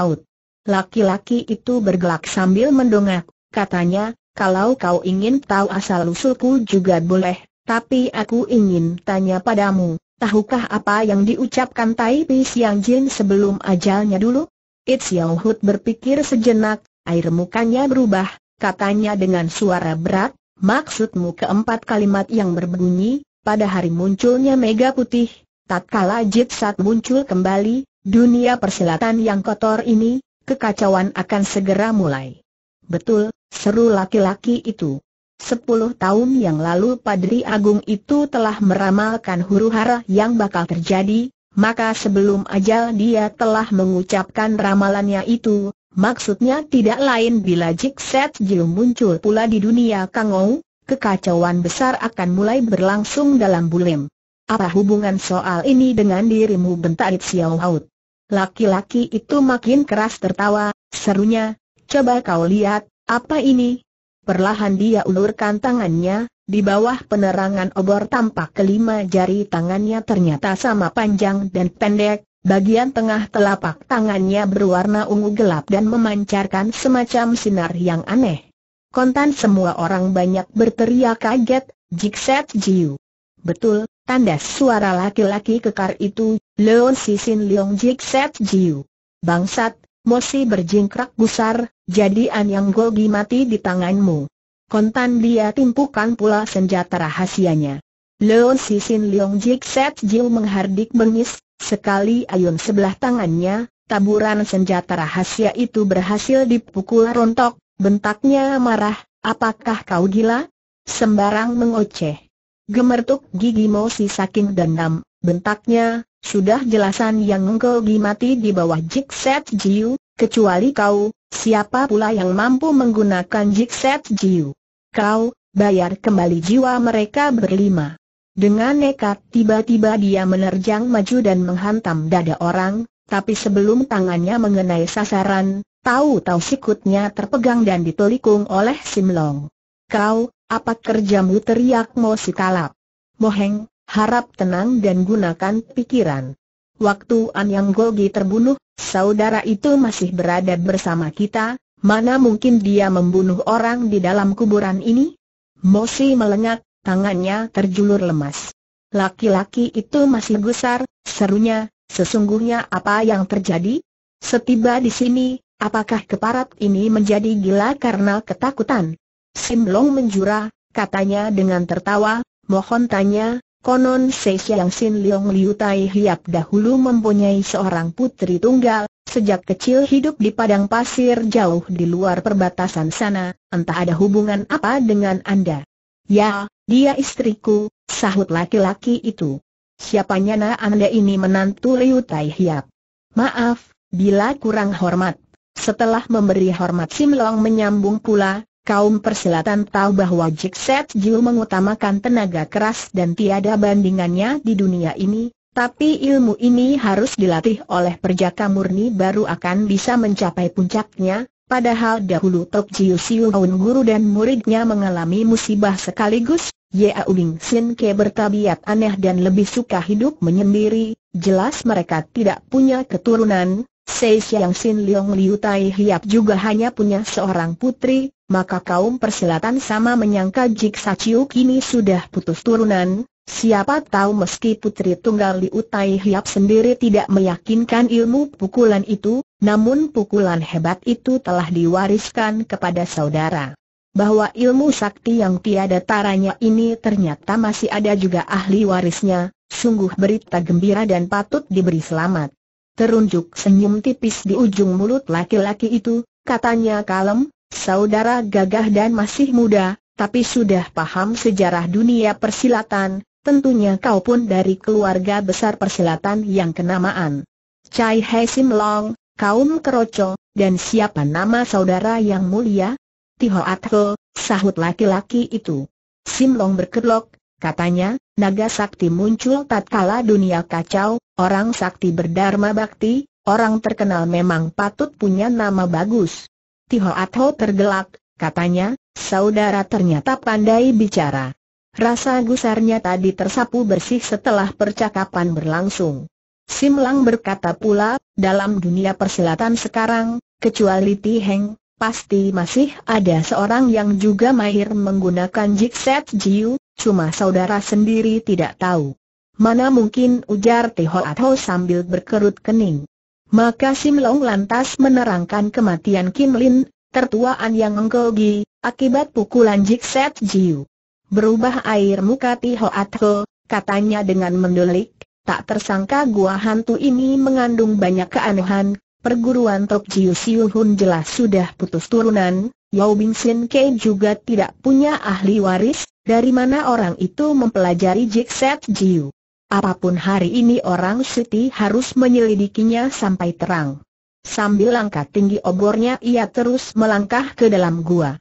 Laki-laki itu bergelak sambil mendongak, katanya, kalau kau ingin tahu asal-usulku juga boleh, tapi aku ingin tanya padamu, Tahukah apa yang diucapkan Tai Pi Siang Jin sebelum ajalnya dulu? It's Yao Hut berpikir sejenak, air mukanya berubah, katanya dengan suara berat, maksudmu keempat kalimat yang berbunyi, pada hari munculnya Mega Putih, tatkala Jit Sat muncul kembali, dunia persilatan yang kotor ini, kekacauan akan segera mulai. Betul, seru laki-laki itu. Sepuluh tahun yang lalu Padri Agung itu telah meramalkan huru-hara yang bakal terjadi, maka sebelum ajal dia telah mengucapkan ramalannya itu, maksudnya tidak lain bila Jik Set Jiu muncul pula di dunia Kangou, kekacauan besar akan mulai berlangsung dalam bulim. Apa hubungan soal ini dengan dirimu bentar Xiao Haut? Laki-laki itu makin keras tertawa, serunya, coba kau lihat, apa ini, Perlahan dia ulurkan tangannya, di bawah penerangan obor tampak kelima jari tangannya ternyata sama panjang dan pendek, bagian tengah telapak tangannya berwarna ungu gelap dan memancarkan semacam sinar yang aneh. Kontan semua orang banyak berteriak kaget, Jikset Jiu. Betul, tanda suara laki-laki kekar itu, Leon Sisin Leong Jikset Jiu. Bangsat, Mosi berjingkrak gusar, jadi Anyang Golgi mati di tanganmu. Kontan dia timpukan pula senjata rahasianya. Leo Sisin Leong Jik Set Jil menghardik bengis, sekali ayun sebelah tangannya, taburan senjata rahasia itu berhasil dipukul rontok, bentaknya marah, apakah kau gila? Sembarang mengoceh. Gemertuk gigi Mosi saking dendam, bentaknya, sudah jelasan yang engkau mati di bawah Jikset Jiu, kecuali kau, siapa pula yang mampu menggunakan Jikset Jiu? Kau, bayar kembali jiwa mereka berlima. Dengan nekat tiba-tiba dia menerjang maju dan menghantam dada orang, tapi sebelum tangannya mengenai sasaran, tahu-tahu sikutnya terpegang dan ditelikung oleh Simlong. Kau, apa kerjamu teriak Mo si kalap. Moheng, harap tenang dan gunakan pikiran. Waktu Yang Gogi terbunuh, saudara itu masih berada bersama kita, mana mungkin dia membunuh orang di dalam kuburan ini? Mosi melengak, tangannya terjulur lemas. Laki-laki itu masih gusar, serunya, sesungguhnya apa yang terjadi? Setiba di sini, apakah keparat ini menjadi gila karena ketakutan? Simlong menjura, katanya dengan tertawa, mohon tanya, Konon Sei Xin Sin Leong Liu Tai Hiap dahulu mempunyai seorang putri tunggal, sejak kecil hidup di padang pasir jauh di luar perbatasan sana, entah ada hubungan apa dengan Anda. Ya, dia istriku, sahut laki-laki itu. Siapanya na Anda ini menantu Liu Tai Hiap? Maaf, bila kurang hormat. Setelah memberi hormat Sim Long menyambung pula, kaum perselatan tahu bahwa Set Jiu mengutamakan tenaga keras dan tiada bandingannya di dunia ini, tapi ilmu ini harus dilatih oleh perjaka murni baru akan bisa mencapai puncaknya, padahal dahulu Tok Jiu Siu Aun Guru dan muridnya mengalami musibah sekaligus, Ye Bing Sin Ke bertabiat aneh dan lebih suka hidup menyendiri, jelas mereka tidak punya keturunan, Sei Siang Sin Leong Liu Tai Hiap juga hanya punya seorang putri, maka kaum persilatan sama menyangka Jiksa Chiu kini sudah putus turunan, siapa tahu meski putri tunggal Liu Tai Hiap sendiri tidak meyakinkan ilmu pukulan itu, namun pukulan hebat itu telah diwariskan kepada saudara. Bahwa ilmu sakti yang tiada taranya ini ternyata masih ada juga ahli warisnya, sungguh berita gembira dan patut diberi selamat. Terunjuk senyum tipis di ujung mulut laki-laki itu, katanya kalem, saudara gagah dan masih muda, tapi sudah paham sejarah dunia persilatan, tentunya kau pun dari keluarga besar persilatan yang kenamaan. Cai He Sim Long, kaum keroco, dan siapa nama saudara yang mulia? Tiho Atho, sahut laki-laki itu. Sim Long berkelok, katanya, naga sakti muncul tatkala dunia kacau, Orang sakti berdharma bakti, orang terkenal memang patut punya nama bagus. Tiho Atho tergelak, katanya, saudara ternyata pandai bicara. Rasa gusarnya tadi tersapu bersih setelah percakapan berlangsung. Simlang berkata pula, dalam dunia persilatan sekarang, kecuali Ti Heng, pasti masih ada seorang yang juga mahir menggunakan jikset jiu, cuma saudara sendiri tidak tahu. Mana mungkin ujar Teho Atho sambil berkerut kening. Maka Sim Long lantas menerangkan kematian Kim Lin, tertuaan yang enggogi, akibat pukulan Jik Set Jiu. Berubah air muka Teho Atho, katanya dengan mendelik, tak tersangka gua hantu ini mengandung banyak keanehan, perguruan Tok Jiu Siu Hun jelas sudah putus turunan, Yao Bing Sin Kei juga tidak punya ahli waris, dari mana orang itu mempelajari Jik Set Jiu. Apapun hari ini orang Siti harus menyelidikinya sampai terang. Sambil langkah tinggi obornya ia terus melangkah ke dalam gua.